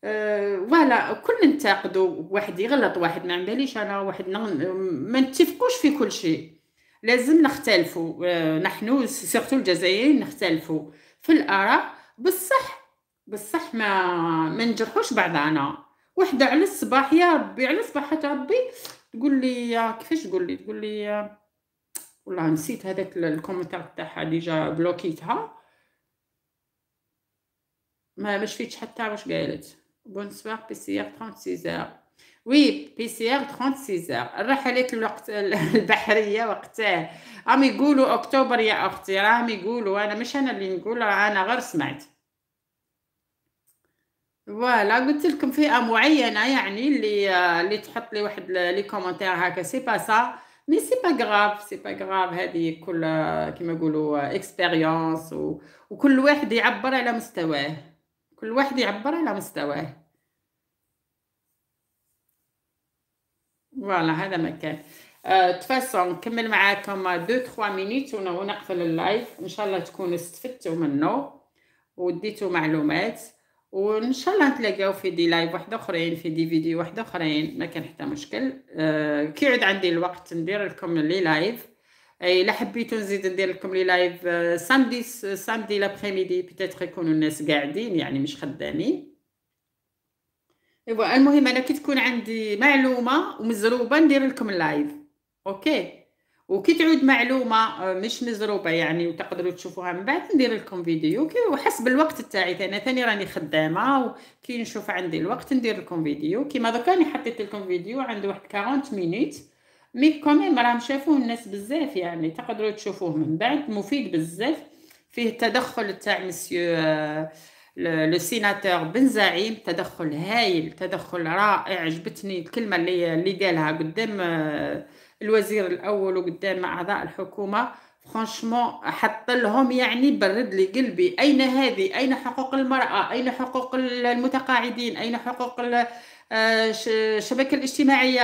فوالا آه، كل ننتقدوا واحد يغلط واحد ما عندهاليش انا واحد ما نتفقوش في كل شيء لازم نختلفوا آه، نحن سيرتو الجزائريين نختلفوا في الاراء بصح بصح ما ما نجرحوش بعضنا وحده على الصباح يا ربي على صباحات ربي تقول لي كيفاش تقول لي تقول لي والله نسيت هذاك الكومنتار تاعها ديجا بلوكيتها ما مش فيتش حتى واش قالت بون سوار بي سي 36 وي بي سي ار 36 ساعه راح عليك الوقت البحريه وقتاه راهم يقولوا اكتوبر يا اختي راهم يقولوا انا مش انا اللي نقول راه انا غير سمعت فوالا قلت لكم فئه معينه يعني اللي اللي تحط لي واحد لي كومونتير هكا سي با سا مي سي با غراف سي با غراف هذه كل كيما يقولوا اكسبيريونس و... وكل واحد يعبر على مستواه كل واحد يعبر على مستواه فوالا هذا مكان تفاصون أه، نكمل معاكم دو تخوا مينيت ونقفل اللايف ان شاء الله تكونوا استفدتوا منه وديتوا معلومات وان شاء الله نتلاقاو في دي لايف واحد اخرين في دي فيديو واحد اخرين ما كان حتى مشكل أه كي عندي الوقت ندير لكم لي لايف الا حبيتو نزيد ندير لكم لي لايف سامدي سامدي لابريميدي بيتيتر يكونوا الناس قاعدين يعني مش خدامين ايوا المهم انا كي تكون عندي معلومه ومزروبه ندير لكم لايف اوكي وكي تعود معلومه آه، مش مزروبه يعني وتقدروا تشوفوها من بعد ندير لكم فيديو كي وحسب الوقت تاعي انا ثاني راني خدامه وكي نشوف عندي الوقت ندير لكم فيديو كيما دوكا راني حطيت لكم فيديو عنده واحد 40 مينيت مي كوميم راهم شافوه الناس بزاف يعني تقدروا تشوفوه من بعد مفيد بزاف فيه التدخل تاع مسيو آه لو سيناتور بن زعيم تدخل هايل تدخل رائع عجبتني الكلمه اللي اللي قالها قدام الوزير الاول وقدام اعضاء الحكومه فرانشمون حط لهم يعني برد لي قلبي اين هذه اين حقوق المراه اين حقوق المتقاعدين اين حقوق آه، الشبكه الاجتماعيه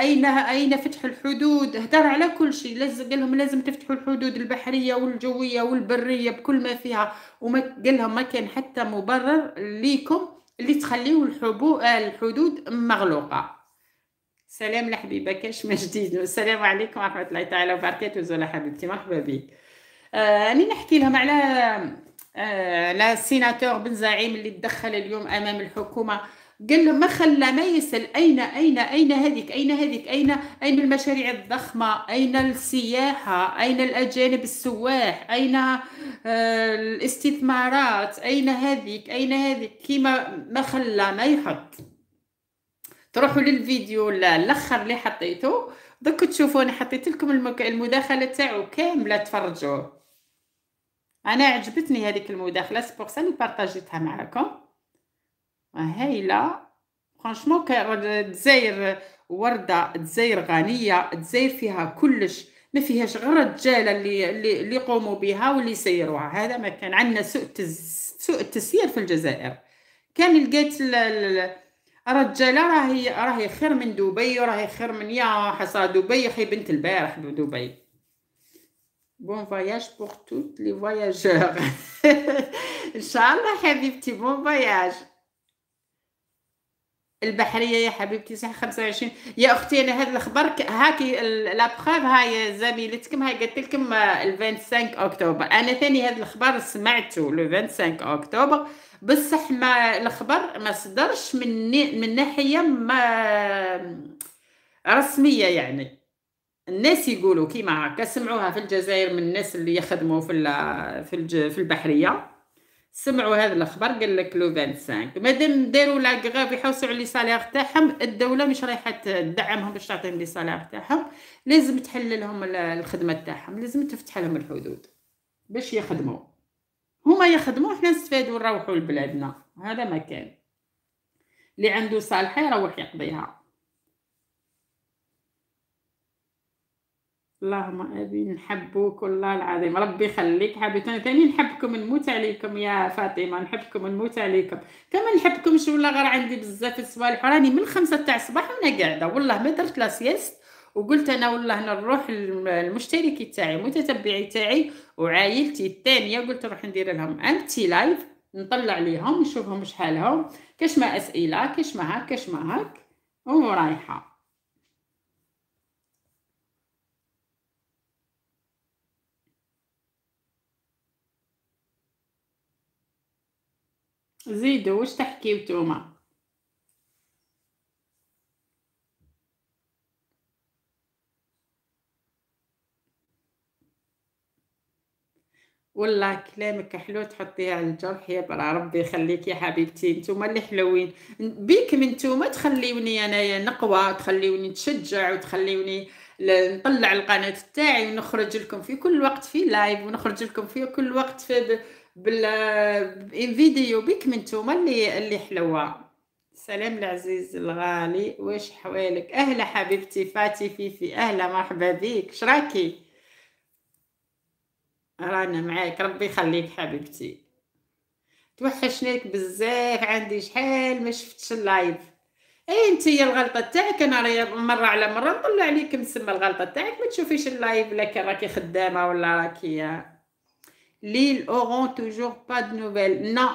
اين اين فتح الحدود هدر على كل شيء لازم قال لهم لازم تفتحوا الحدود البحريه والجويه والبريه بكل ما فيها وما قال لهم ما كان حتى مبرر ليكم اللي تخليوا الحدود مغلوقه سلام لحبيبه كاش جديد السلام عليكم ورحمه الله تعالى وبركاته زولا حبيبتي مرحبا بك آه نحكي لهم على آه لا سيناتور بن زعيم اللي تدخل اليوم امام الحكومه قال له ما خلى ما يسأل أين أين أين هذيك أين هذيك أين أين المشاريع الضخمة أين السياحة أين الأجانب السواح أين آه، الاستثمارات أين هذيك أين هذيك كيما ما خلى ما يحط تروحوا للفيديو الاخر اللي حطيته دوك تشوفوا انا حطيت لكم المك... المداخله تاعو كامله تفرجوه انا عجبتني هذيك المداخله سبور سا اللي بارطاجيتها معاكم آه، هايله فرانشمون الجزائر ورده الجزائر غنيه الجزائر فيها كلش ما فيهاش غير الرجاله اللي اللي يقوموا بها واللي يسيروها هذا ما كان عندنا سوء تز... سوء التسيير في الجزائر كان لقيت ال... الرجاله راهي راهي خير من دبي وراهي خير من يا حصى دبي خي بنت البارح بدبي بون فواياج بور توت لي فواياجور ان شاء الله حبيبتي بون فواياج البحريه يا حبيبتي صح 25 يا اختي انا هذا الخبر هاكي لابخاف هاي زميلتكم هاي قالت لكم 25 آه، اكتوبر انا ثاني هذا الخبر سمعته لو 25 اكتوبر بصح ما الخبر ما صدرش من من ناحيه ما رسميه يعني الناس يقولوا كيما هكا سمعوها في الجزائر من الناس اللي يخدموا في في البحريه سمعوا هذا الاخبار قال لك لو 25 مادام داروا لاكغاف يحوسوا على لي صالير تاعهم الدوله مش رايحه تدعمهم باش تعطيهم لي سالير تاعهم لازم تحل لهم الخدمه تاعهم لازم تفتح لهم الحدود باش يخدموا هما يخدموا حنا نستفادوا نروحوا لبلادنا هذا ما كان اللي عنده صالحه يروح يقضيها اللهم ابي نحبوك والله العظيم ربي يخليك حبيت ثاني نحبكم نموت عليكم يا فاطمه نحبكم نموت عليكم كما نحبكم نحبكمش والله غير عندي بزاف الصوالح راني من خمسة تاع الصباح وانا قاعده والله ما درت لا سيست وقلت انا والله نروح المشترك تاعي المتتبعي تاعي وعائلتي الثانيه قلت نروح ندير لهم امتي لايف نطلع ليهم نشوفهم شحالهم كاش ما اسئله كاش ما هاك كاش ما هاك ورايحه زيدوا واش تحكيو نتوما والله كلامك حلو تحطيه على الجرح يا برا ربي يخليك يا حبيبتي نتوما اللي حلوين بيكم نتوما تخليوني انايا نقوى تخليوني نتشجع وتخليوني نطلع القناه تاعي ونخرج لكم في كل وقت في لايف ونخرج لكم في كل وقت في بالفيديو بكم نتوما اللي اللي حلوه سلام العزيز الغالي واش حوالك اهلا حبيبتي فاتي فيفي اهلا مرحبا بك شراكي رانا معاك ربي يخليك حبيبتي توحشناك بزاف عندي شحال ما شفتش اللايف اي انت هي الغلطه تاعك انا مره على مره نطلع عليك مسمى الغلطه تاعك ما تشوفيش اللايف لكن راكي خدامه ولا راكي l'île auront toujours pas de nouvelles non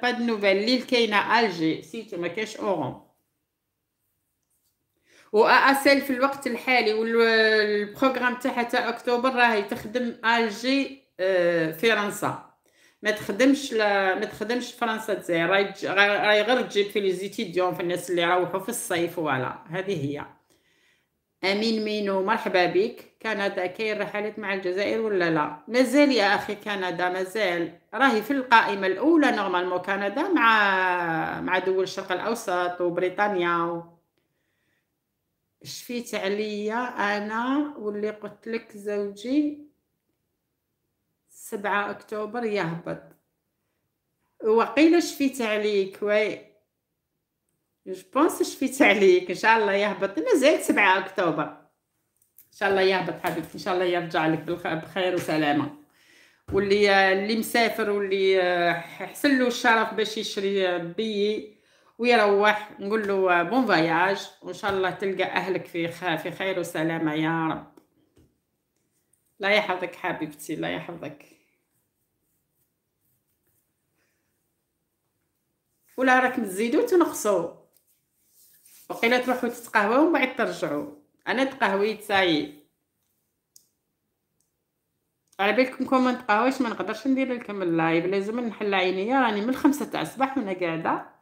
pas de nouvelles l'île كاينه الجي سيتو ما كاش اورون و اسل في الوقت الحالي والبروغرام تاعها تاع اكتوبر راهي تخدم الجي فرنسا ما تخدمش ل... ما تخدمش فرنسا تزاير راهي راهي غير تجيب في لي في الناس اللي يروحوا في الصيف ولا هذه هي امين مينو مرحبا بك كندا كاين رحلات مع الجزائر ولا لا مازال يا اخي كندا مازال راهي في القائمه الاولى نورمالمون كندا مع مع دول الشرق الاوسط وبريطانيا و... شفيت عليا انا واللي قلت لك زوجي سبعة اكتوبر يهبط وقيل شفيت عليك وي جو بونس شفيت عليك ان شاء الله يهبط مازال سبعة اكتوبر شاء الله يهبط حبيبتي ان شاء الله يرجع لك بخير وسلامه واللي اللي مسافر واللي آه، حصل له الشرف باش يشري آه، بي ويروح نقول له بون آه، فياج وان شاء الله تلقى اهلك في في خير وسلامه يا رب لا يحفظك حبيبتي لا يحفظك ولا راكم تزيدو تنقصوا وقيلا تروحوا تتقهوا ومن بعد ترجعوا انا تقهويت سعيد على بالكم كون ما نتقهوش ما نقدرش ندير لكم اللايف لازم نحل عينيا راني من الخمسة تاع الصباح وانا قاعده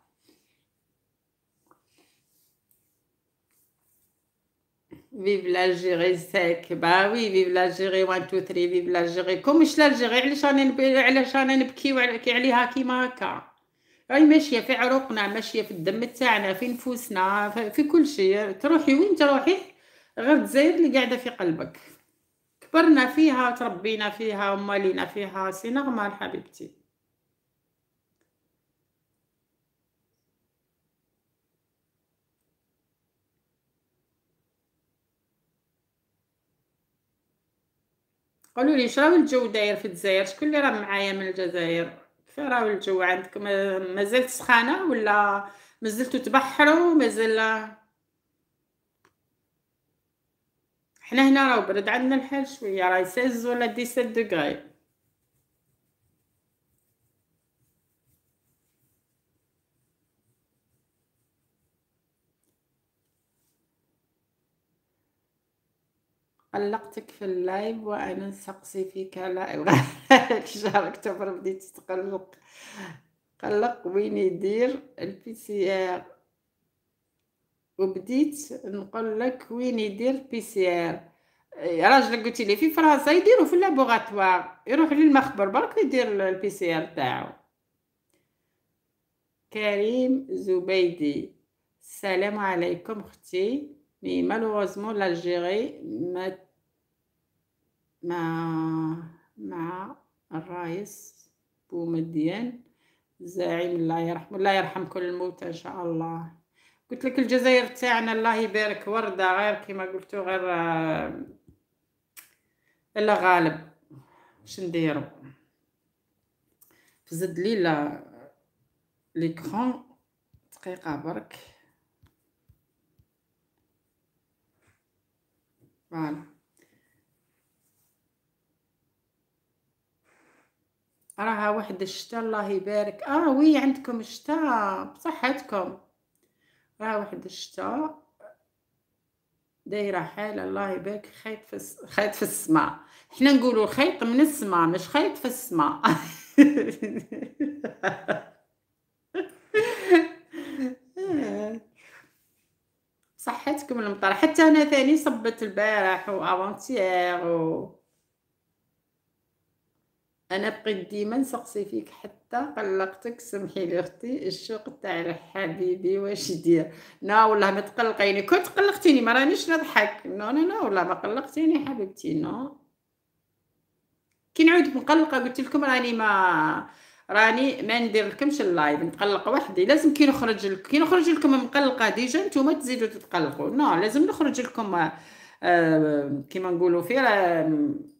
فيف لالجيري ساك با وي فيف لالجيري 1 2 3 فيف لالجيري كوم مش لالجيري علاش راني نب... علاش راني نبكي عليها كيما هكا راهي ماشيه في عروقنا ماشيه في الدم تاعنا في نفوسنا في كل شيء تروحي وين تروحي غير الجزائر اللي قاعده في قلبك كبرنا فيها تربينا فيها مالينا فيها سي نورمال حبيبتي قولوا لي شراو الجو داير في الجزائر شكون اللي راه معايا من الجزائر فين راهو الجو عندكم مازال سخانه ولا مازلتو تبحروا مازال حنا هنا راه برد عندنا الحال شويه راه ساز ولا ديسات دوغري قلقتك في اللايف وانا نسقسي فيك لايف أيوة. شاركت بديت تقلق قلق وين يدير البي سي ار وبديت نقول لك وين يدير بي سي ار إيه، راجلك قلت لي في فرنسا يديرو في لابوغاتوار يروح للمخبر برك يدير البي سي ار تاعو كريم زبيدي السلام عليكم اختي مي مالوغوزمون لالجيري ما مع مع الرئيس بومديان زعيم الله يرحمه الله يرحم كل الموتى ان شاء الله قلت لك الجزائر تاعنا الله يبارك وردة غير كيما قلتو غير آه، الا غالب واش نديرو فزد لي لا ليكرون دقيقه برك فوالا راها واحد الشتا الله يبارك اه وي عندكم الشتا بصحتكم راه واحد الشتاء دايره حال الله يبارك خيط في خيط في السماء حنا نقولوا خيط من السماء مش خيط في السماء صحتكم المطر حتى انا ثاني صبت البارح وافونتيير و انا بقيت ديما نسقسي فيك حتى قلقتك سمحي لي اختي الشوق تاع حبيبي واش دير لا والله ما تقلقيني كنت قلقتيني ما رانيش نضحك نو نو نو والله ما قلقتيني حبيبتي نو كي نعود مقلقه قلت لكم راني ما راني ما ندير لكمش اللايف نتقلق وحدي لازم كي نخرج كي نخرج لكم مقلقه ديجا نتوما تزيدوا تتقلقوا نو لازم نخرج لكم آه، كيما نقولوا في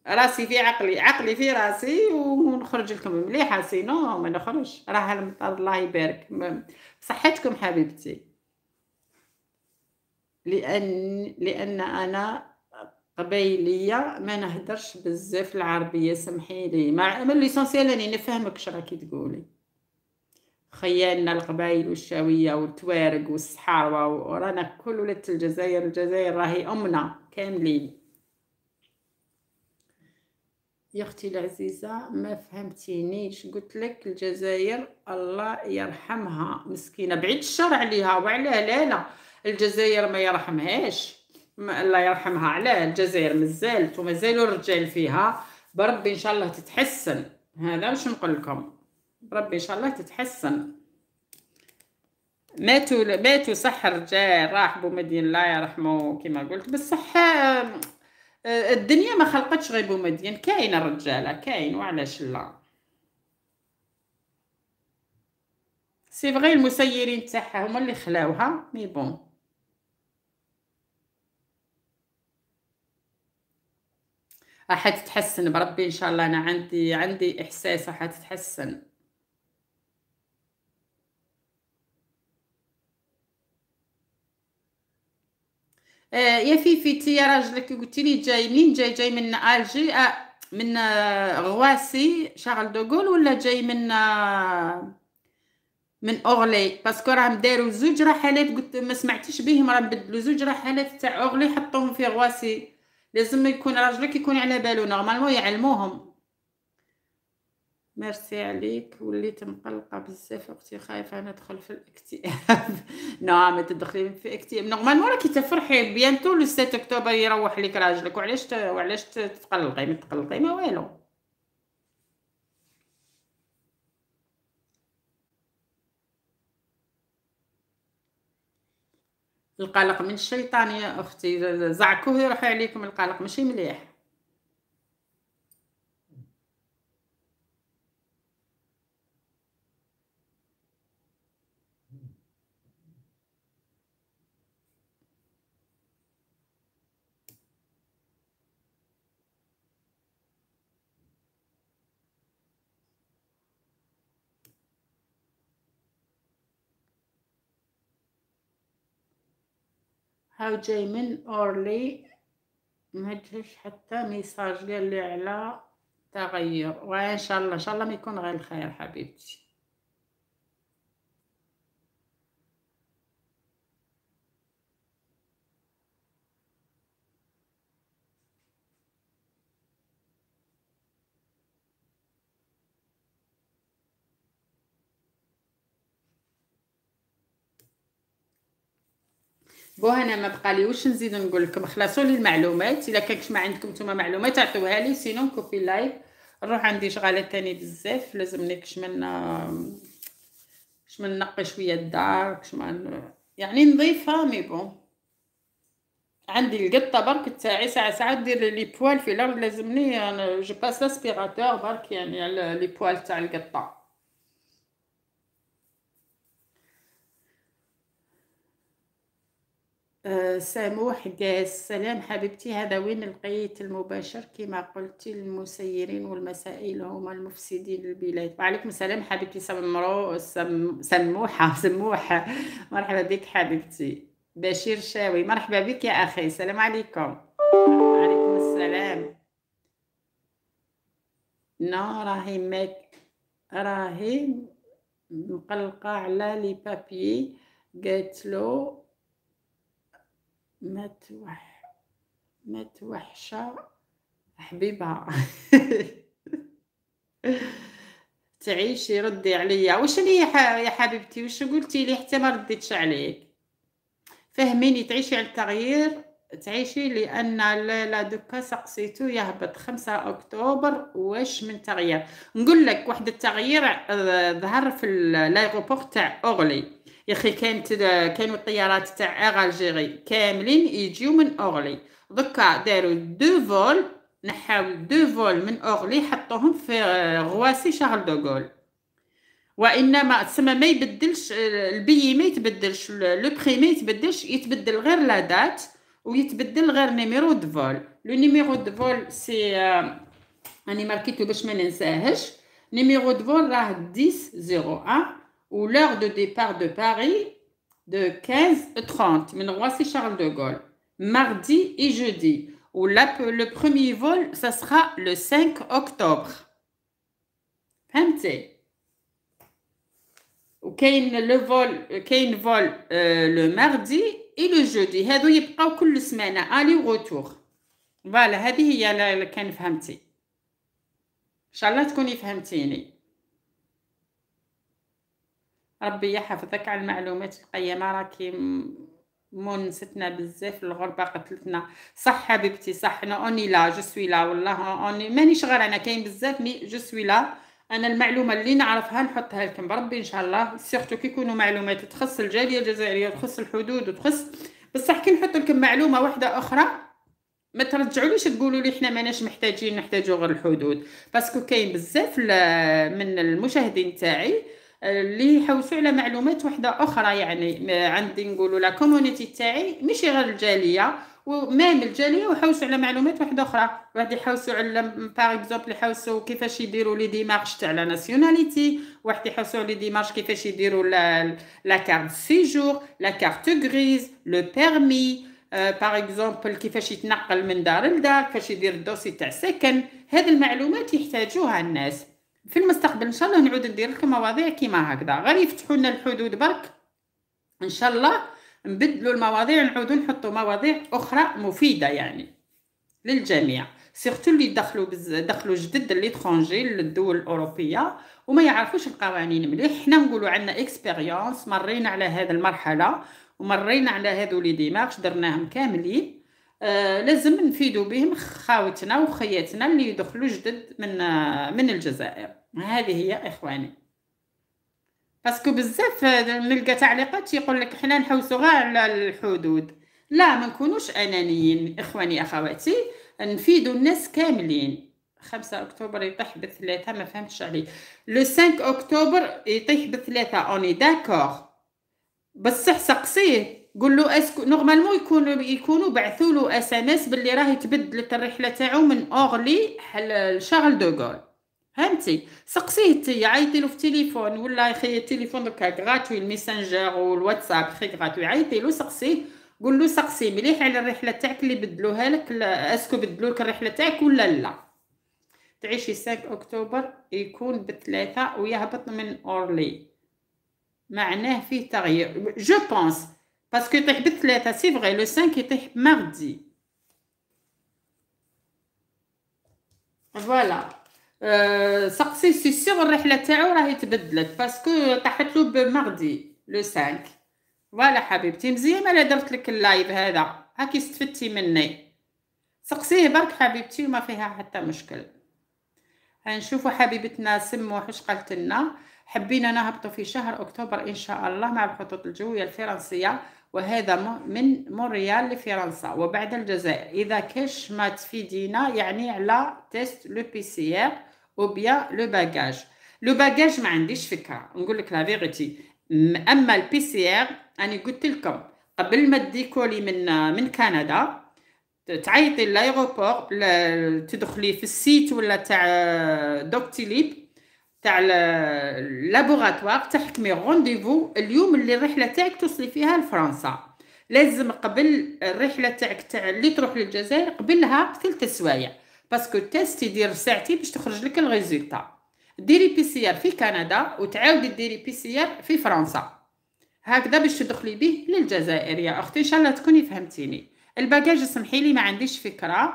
راسي في عقلي عقلي في راسي ونخرج لكم مليحه سينو ما نخرج راه المطر الله يبارك صحتكم حبيبتي لان لان انا قبيليه ما نهدرش بزاف العربيه سمحي لي مع من ليسونسيال اني نفهمك اش راكي تقولي خيالنا القبائل والشاويه والتوارق والصحاوه ورانا كل ولاد الجزائر الجزائر راهي امنا كاملين يا اختي العزيزه ما فهمتينيش قلت لك الجزائر الله يرحمها مسكينه بعيد الشر عليها وعلاه لا لا الجزائر ما يرحمهاش ما الله يرحمها علاه الجزائر مازالت ومازالوا الرجال فيها بربي ان شاء الله تتحسن هذا واش نقول لكم بربي ان شاء الله تتحسن ماتوا ماتوا صح الرجال راح بومدين الله يرحمه كما قلت بصح آه، الدنيا ما خلقتش غير بومدين كاين الرجاله كاين وعلاش لا سي فغي المسيرين تاعها هما اللي خلاوها مي بون راح تتحسن بربي ان شاء الله انا عندي عندي احساس راح تتحسن آه، يا فيفيتي يا راجلك قلتي لي جاي منين جاي جاي من الجي آه، من آه، غواسي شارل دوغول ولا جاي من من اورلي باسكو راهم داروا زوج رحلات قلت ما سمعتيش بهم راهم بدلوا زوج رحلات تاع اورلي حطوهم في غواسي لازم يكون راجلك يكون على بالو نورمالمون يعلموهم ميرسي عليك وليت مقلقه بزاف اختي خايفه ندخل في الاكتئاب نو ما تدخلي في اكتئاب نورمالمون راكي تفرحي بيانتو لو 7 اكتوبر يروح لك راجلك وعلاش وعلاش تقلقي ما تقلقي ما والو القلق من الشيطان يا اختي زعكوه يروح عليكم القلق ماشي مليح هاو جاي من اورلي مهدش حتى ميساج قال لي على تغير وان شاء الله ان شاء الله ما يكون غير الخير حبيبتي بو انا ما بقاليوش نزيد نقول لكم خلصوا لي المعلومات الا كانش ما عندكم نتوما معلومات عطوها لي سينو كوبي لايف نروح عندي شغالات تاني بزاف لازمني كشمن من من نقي شويه الدار كش من يعني نظيفه مي بون عندي القطه برك تاعي ساعه ساعه دير لي بوال في الارض لازمني انا جو باس لاسبيراتور برك يعني على لي بوال تاع القطه آه، سموح جاز سلام حبيبتي هذا وين لقيت المباشر كما قلت المسيرين والمسائل هما المفسدين للبلاد وعليكم السلام حبيبتي سمرو سموحة سموحة مرحبا بك حبيبتي بشير شاوي مرحبا بك يا أخي السلام عليكم وعليكم السلام نو راهي ماك راهي مقلقة على لي بابي قالت له متوح متوحشة حبيبة تعيشي ردي عليا واش لي يا حبيبتي واش قلتي لي حتى ما رديتش عليك فهميني تعيشي على التغيير تعيشي لان لا دوكا سقسيتو يهبط 5 اكتوبر واش من تغيير نقول لك واحد التغيير آه، ظهر في الايغوبور تاع اوغلي يا اخي كانت كانوا الطيارات تاع الجيري كاملين يجيو من اورلي دوكا داروا دو فول نحاو دو فول من اورلي حطوهم في غواسي آه، شارل دوغول وانما تسمى ما يبدلش آه، البي ما يتبدلش لو بري ما يتبدلش يتبدل غير لا دات ويتبدل غير نيميرو دو فول لو نيميرو دو فول سي راني آه، ماركيتو باش ما ننساهش نيميرو دو فول راه 10 01 L'heure de départ de Paris de 15h30, mais nous voici Charles de Gaulle mardi et jeudi. Ou le premier vol, ça sera le 5 octobre. En fait, et le vol, vole euh, le mardi et le jeudi. Et d'où il prend, semaine à aller au retour. Voilà, et bien il ya la canne femme. T'es chalette ربي يحفظك على المعلومات القيمة راكي مونستنا بزاف الغربة قتلتنا صح حبيبتي صح انا اوني لا جو سوي لا والله اوني مانيش غير انا كاين بزاف مي جو سوي لا انا المعلومه اللي نعرفها نحطها لكم بربي ان شاء الله سيرتو كي يكونوا معلومات تخص الجاليه الجزائريه تخص الحدود وتخص بصح كي نحط لكم معلومه واحده اخرى ما ترجعوليش تقولوا لي حنا ماناش محتاجين نحتاجو غير الحدود باسكو كاين بزاف من المشاهدين تاعي اللي يحوسوا على معلومات وحده اخرى يعني عندي نقولوا لا كوميونيتي تاعي ماشي غير الجاليه ومام الجاليه وحوسوا على معلومات وحده اخرى واحد يحوسوا على باغ اكزومبل يحوسوا كيفاش يديروا لي ديمارش تاع لا ناسيوناليتي واحد يحوسوا على لي ديمارش كيفاش يديروا لا كارت سيجور لا كارت غريز لو بيرمي باغ اكزومبل كيفاش يتنقل من دار لدار كيفاش يدير الدوسي تاع سكن هذه المعلومات يحتاجوها الناس في المستقبل ان شاء الله نعود ندير لكم مواضيع كيما هكذا غير يفتحوا لنا الحدود برك ان شاء الله نبدلوا المواضيع نعودوا نحطوا مواضيع اخرى مفيده يعني للجميع سيغتو اللي دخلوا بز... دخلوا جدد اللي ترونجي للدول الاوروبيه وما يعرفوش القوانين مليح حنا نقولوا عندنا اكسبيريونس مرينا على هذه المرحله ومرينا على هذو لي ديمارش درناهم كاملين آه، لازم نفيدو بهم خاوتنا وخياتنا اللي يدخلوا جدد من آه، من الجزائر هذه هي اخواني باسكو بزاف آه، نلقى تعليقات يقول لك حنا نحوسو غير على الحدود لا ما نكونوش انانيين اخواني اخواتي نفيدو الناس كاملين 5 اكتوبر يطيح بثلاثه ما فهمتش عليه لو 5 اكتوبر يطيح بثلاثه اوني داكور بصح سقسيه قول له اسكو نورمالمون يكونوا يكونوا بعثوا له اس ام اس باللي راهي تبدلت الرحله تاعو من اورلي لشارل دوغول فهمتي سقسيه انتي عيطي له في التليفون ولا يخي التليفون دوكا غراتوي الميسنجر والواتساب خي غراتوي عيطي له سقسيه قول له سقسي مليح على الرحله تاعك اللي بدلوها لك اسكو بدلوا لك الرحله تاعك ولا لا تعيشي 5 اكتوبر يكون بثلاثه ويهبط من اورلي معناه فيه تغيير جو بونس باسكو يطيح بالثلاثه سي فغي لو 5 يطيح ماردي فوالا أه سقسي سي سيغ الرحله تاعو راهي تبدلت باسكو طاحت له بماردي لو 5 فوالا حبيبتي مزيان انا درت لك اللايف هذا هاكي استفدتي مني سقسيه برك حبيبتي وما فيها حتى مشكل نشوفوا حبيبتنا سمو واش قالت لنا حبينا نهبطوا في شهر اكتوبر ان شاء الله مع الخطوط الجويه الفرنسيه وهذا من مونريال لفرنسا وبعد الجزائر اذا كاش ما تفيدينا يعني على تيست لو بي سي ار او بيان لو باجاج لو باجاج ما عنديش فكره نقول لك لا فيغيتي اما البي سي ار انا قلت لكم قبل ما تديكولي من من كندا تعيطي لايغوبور تدخلي في السيت ولا تاع آه، دوكتيليب تاع لابوغاتوار تحكمي رونديفو اليوم اللي الرحله تاعك توصلي فيها لفرنسا لازم قبل الرحله تاعك تاع اللي تروح للجزائر قبلها بثلث سوايع باسكو التيست يدير ساعتين باش تخرج لك الريزولتا ديري بي سي ار في كندا وتعاودي ديري بي سي ار في فرنسا هكذا باش تدخلي به للجزائر يا اختي ان شاء الله تكوني فهمتيني الباجاج سمحي لي ما عنديش فكره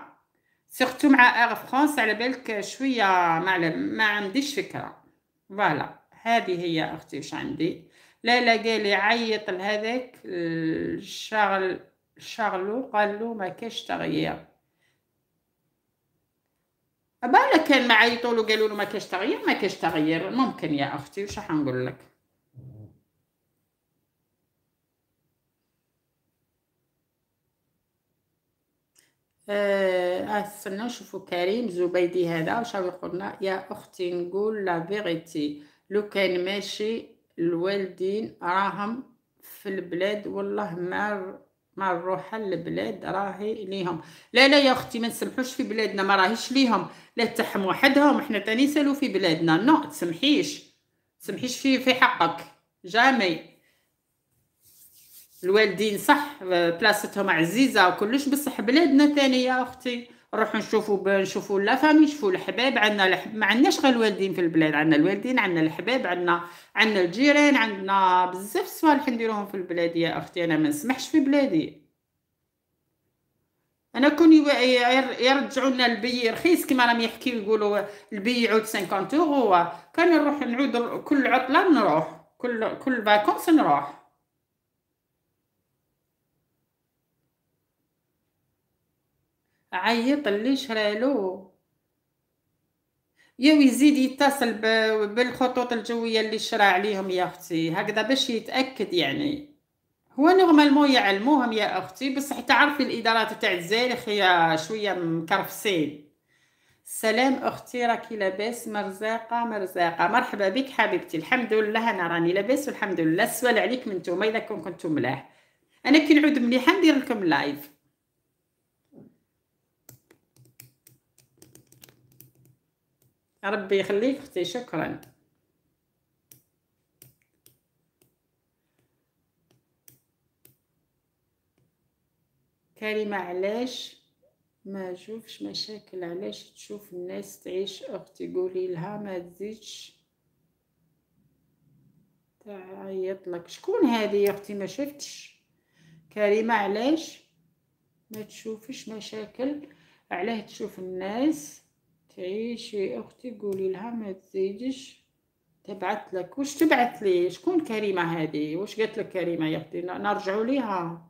سيرتو مع اير فرانس على بالك شويه ما ما عنديش فكره فوالا هذه هي اختي واش عندي لالا قال لي عيط لهذاك الشغل آه، شغلو قال له ما كاش تغيير بالا كان ما عيطوا له قالوا له ما كاش تغيير ما كاش تغيير ممكن يا اختي واش نقول لك آه،, آه استناو نشوفو كريم زبيدي هذا واش يقول لنا يا اختي نقول لا فيغيتي لو كان ماشي الوالدين راهم في البلاد والله ما ما نروح للبلاد راهي ليهم لا لا يا اختي ما نسمحوش في بلادنا ما راهيش ليهم لا تحم وحدهم احنا تاني سالو في بلادنا نو تسمحيش تسمحيش في في حقك جامي الوالدين صح آه، بلاصتهم عزيزه وكلش بصح بلادنا ثانيه اختي نروحوا نشوفوا نشوفوا لا فامي نشوفوا الحباب عندنا الحب... ما عندناش غير الوالدين في البلاد عندنا الوالدين عندنا الحباب عندنا عندنا الجيران عندنا بزاف صوالح نديروهم في البلاد يا اختي انا ما نسمحش في بلادي انا كون يرجعوا لنا البي رخيص كما راهم يحكيو يقولوا البي يعود 50 اورو كان نروح نعود كل عطله نروح كل كل فاكونس نروح عيط اللي شرالو يا يزيد يتصل بالخطوط الجوية اللي شرا عليهم يا أختي هكذا باش يتأكد يعني هو نورمالمون يعلموهم يا أختي بصح تعرفي الإدارات تاع الزارخ يا شوية مكرفسين سلام أختي راكي لاباس مرزاقة مرزاقة مرحبا بك حبيبتي الحمد لله أنا راني لاباس والحمد لله السؤال عليكم نتوما إذا كنتم ملاح أنا كي نعود مليحة ندير لكم لايف ربي يخليك اختي شكرا كريمه علاش ما نشوفش مشاكل علاش تشوف الناس تعيش اختي قولي لها ما تزيدش تعيط لك شكون هذه يا اختي ما شفتش كريمه علاش ما تشوفش مشاكل علاه تشوف الناس تعيشي أختي قولي لها ما تزيدش تبعث لك وش تبعث لي شكون كريمة هذه وش قالت لك كريمة يا أختي نرجعوا ليها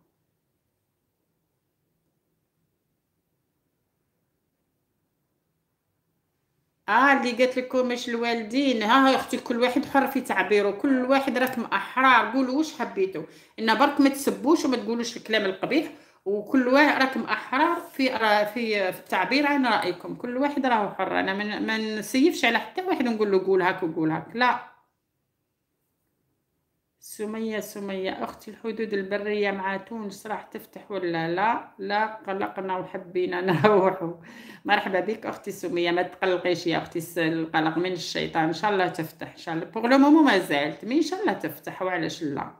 اه اللي قالت مش الوالدين ها يا اختي كل واحد حر في تعبيره كل واحد راكم احرار قولوا واش حبيتوا ان برك ما تسبوش وما تقولوش الكلام القبيح وكل واحد راكم احرار في في في التعبير عن رايكم كل واحد راهو حر انا من ما نسيفش على حتى واحد نقول له قول هاك وقول هاك لا سمية سمية أختي الحدود البرية مع تونس راح تفتح ولا لا لا قلقنا وحبينا نروحوا مرحبا بك أختي سمية ما تقلقيش يا أختي القلق من الشيطان إن شاء الله تفتح إن شاء الله بوغ لو مومون مازالت مي إن شاء الله تفتح وعلاش لا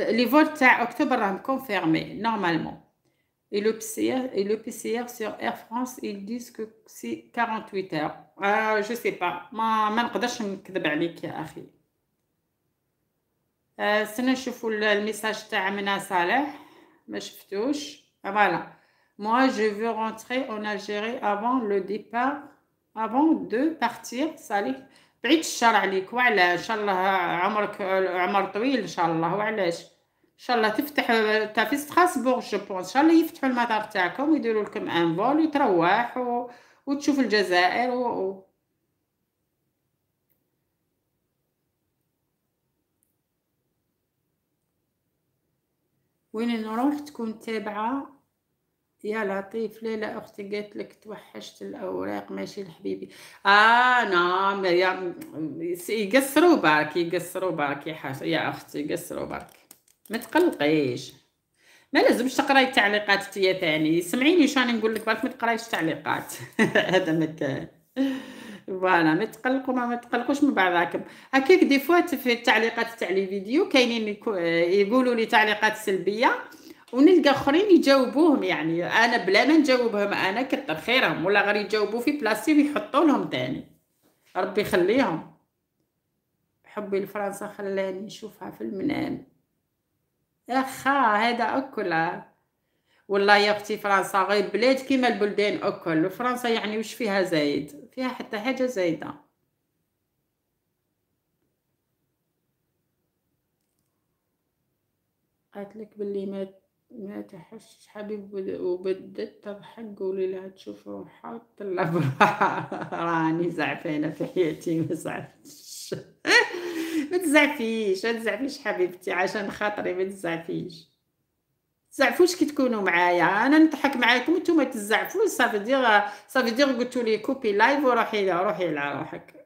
Euh, les votes octobre sont confirmé normalement et le PCR et le sur Air France, ils disent que c'est 48 heures. Euh, je ne sais pas, je ne sais pas ce qu'ils vont dire, mon frère. On a reçu le message d'Amina Saleh, on ah, Voilà, moi je veux rentrer en Algérie avant le départ, avant de partir, Salut. بعيد الشر عليك وعلى ان شاء الله عمرك عمر طويل ان شاء الله وعلاش ان شاء الله تفتح تا في ستراسبورغ جو بونس ان شاء الله يفتحوا المطار تاعكم ويديروا لكم ان فول وتروح و... وتشوف الجزائر و... وين نروح تكون تابعه يا لطيف لا لا اختي قالت لك توحشت الاوراق ماشي لحبيبي اه نعم يا يقصروا برك يقصروا برك يا حاج يا اختي يقصروا برك ما تقلقيش ما لازمش تقراي التعليقات تيا ثاني سمعيني راني نقول لك برك ما تقرايش التعليقات هذا ما كان فوالا ما تقلقوا ما, ما تقلقوش من بعضاكم هكاك دي فوا في التعليقات تاع لي فيديو كاينين يقولوا لي تعليقات سلبيه ونلقى اخرين يجاوبوهم يعني انا بلا ما نجاوبهم انا كتر خيرهم ولا غير يجاوبوا في بلاصتي ويحطوا لهم تاني ربي يخليهم حبي لفرنسا خلاني نشوفها في المنام اخا هذا اكل والله يا اختي فرنسا غير بلاد كيما البلدان اكل فرنسا يعني وش فيها زايد فيها حتى حاجه زايده قالت لك باللي مات ما تحس حبيب وبدت تضحك قولي لها تشوف روحها وتطلع راني زعفانه في حياتي ما زعفتش ما تزعفيش ما تزعفيش حبيبتي عشان خاطري ما تزعفيش تزعفوش كي تكونوا معايا انا نضحك معاكم وانتم تزعفوا صافي دير صافي دير قلتوا لي كوبي لايف وروحي روحي على روحك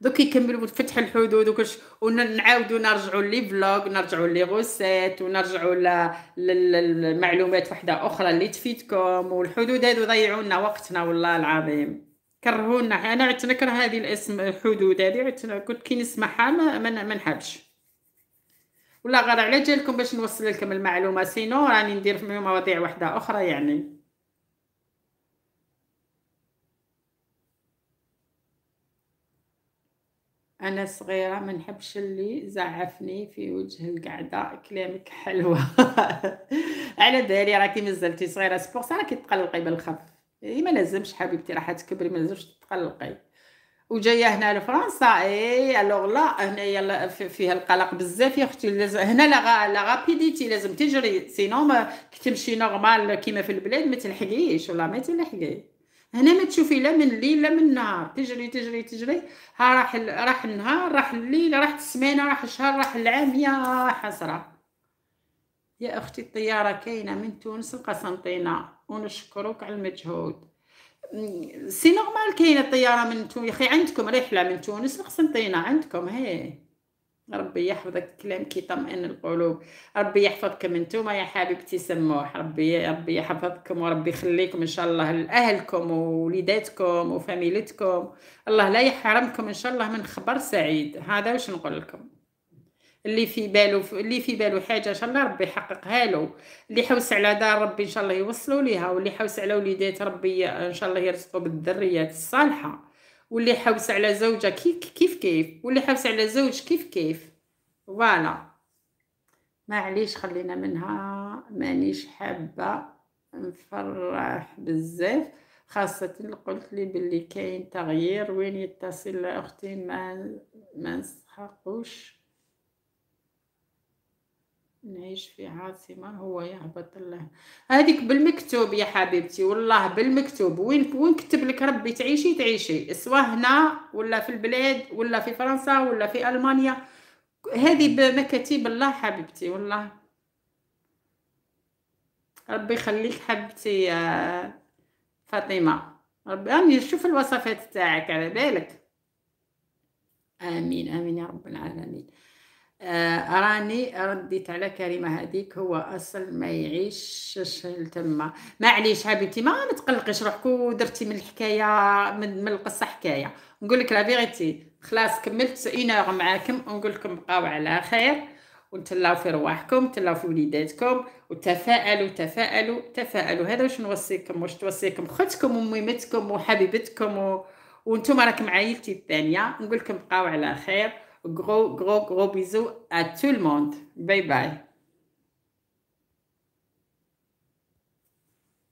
دوك يكملوا فتح الحدود وكلش ونعاودوا نرجعوا لي فلوغ نرجعوا لي غوسيت ونرجعوا للمعلومات وحده اخرى اللي تفيدكم والحدود هذو ضيعوا لنا وقتنا والله العظيم كرهونا انا عدت نكره هذه الاسم الحدود هذه عدت كنت كي نسمعها ما ما, ما نحبش ولا غير على جالكم باش نوصل لكم المعلومه سينو راني ندير في مواضيع واحده اخرى يعني انا صغيره ما نحبش اللي زعفني في وجه القعده كلامك حلوه على بالي راكي مازلتي صغيره سبور سا راكي تقلقي بالخف اي ما لازمش حبيبتي راح تكبري ما لازمش تقلقي وجايه هنا لفرنسا اي الوغ لا هنايا فيها القلق بزاف يا اختي لازم هنا لا لا غابيديتي لازم تجري سينو ما تمشي نورمال كيما في البلاد ما تلحقيش ولا ما تلحقيش هنا ما تشوفي لا من الليل لا من النهار تجري تجري تجري ها راح ال... راح النهار راح الليل راح السمانه راح الشهر راح العام يا حسره يا اختي الطياره كاينه من تونس لقسنطينه ونشكرك على المجهود سي نورمال كاينه الطياره من تونس يا اخي عندكم رحله من تونس لقسنطينه عندكم هي ربي يحفظك كلام كيطمئن القلوب ربي يحفظكم انتوما يا حبيبتي سموح ربي ربي يحفظكم وربي يخليكم ان شاء الله لاهلكم ووليداتكم وفاميلتكم الله لا يحرمكم ان شاء الله من خبر سعيد هذا واش نقول لكم اللي في بالو اللي في بالو حاجه ان شاء الله ربي يحققها له اللي حوس على دار ربي ان شاء الله يوصلوا ليها واللي حوس على وليدات ربي ان شاء الله يرزقوا بالذريات الصالحه واللي حوس على زوجة كيف كيف كيف واللي حوس على زوج كيف كيف فوالا معليش خلينا منها مانيش حابة نفرح بزاف خاصة قلت لي باللي كاين تغيير وين يتصل اختي ما ما نسحقوش نعيش في عاصمة هو يهبط الله هذيك بالمكتوب يا حبيبتي والله بالمكتوب وين وين كتب لك ربي تعيشي تعيشي سواء هنا ولا في البلاد ولا في فرنسا ولا في ألمانيا هذه بمكاتيب الله حبيبتي والله ربي يخليك حبيبتي يا فاطمة ربي راني نشوف الوصفات تاعك على بالك امين امين يا رب العالمين آه، راني رديت على كلمه هذيك هو اصل ما يعيشش تما معليش حبيبتي ما متقلقيش روحك ودرتي من الحكايه من, من القصه حكايه نقول لك لا فيغيتي خلاص كملت اينور معاكم ونقول لكم بقاو على خير ونتلاو في رواحكم تلاو في وليداتكم وتفائلوا تفائلوا تفائلوا هذا واش نوصيكم واش توصيكم خوتكم وميمتكم وحبيبتكم و... وانتم راكم عائلتي الثانيه نقول لكم بقاو على خير Gros, gros, gros bisous à tout le monde. Bye bye.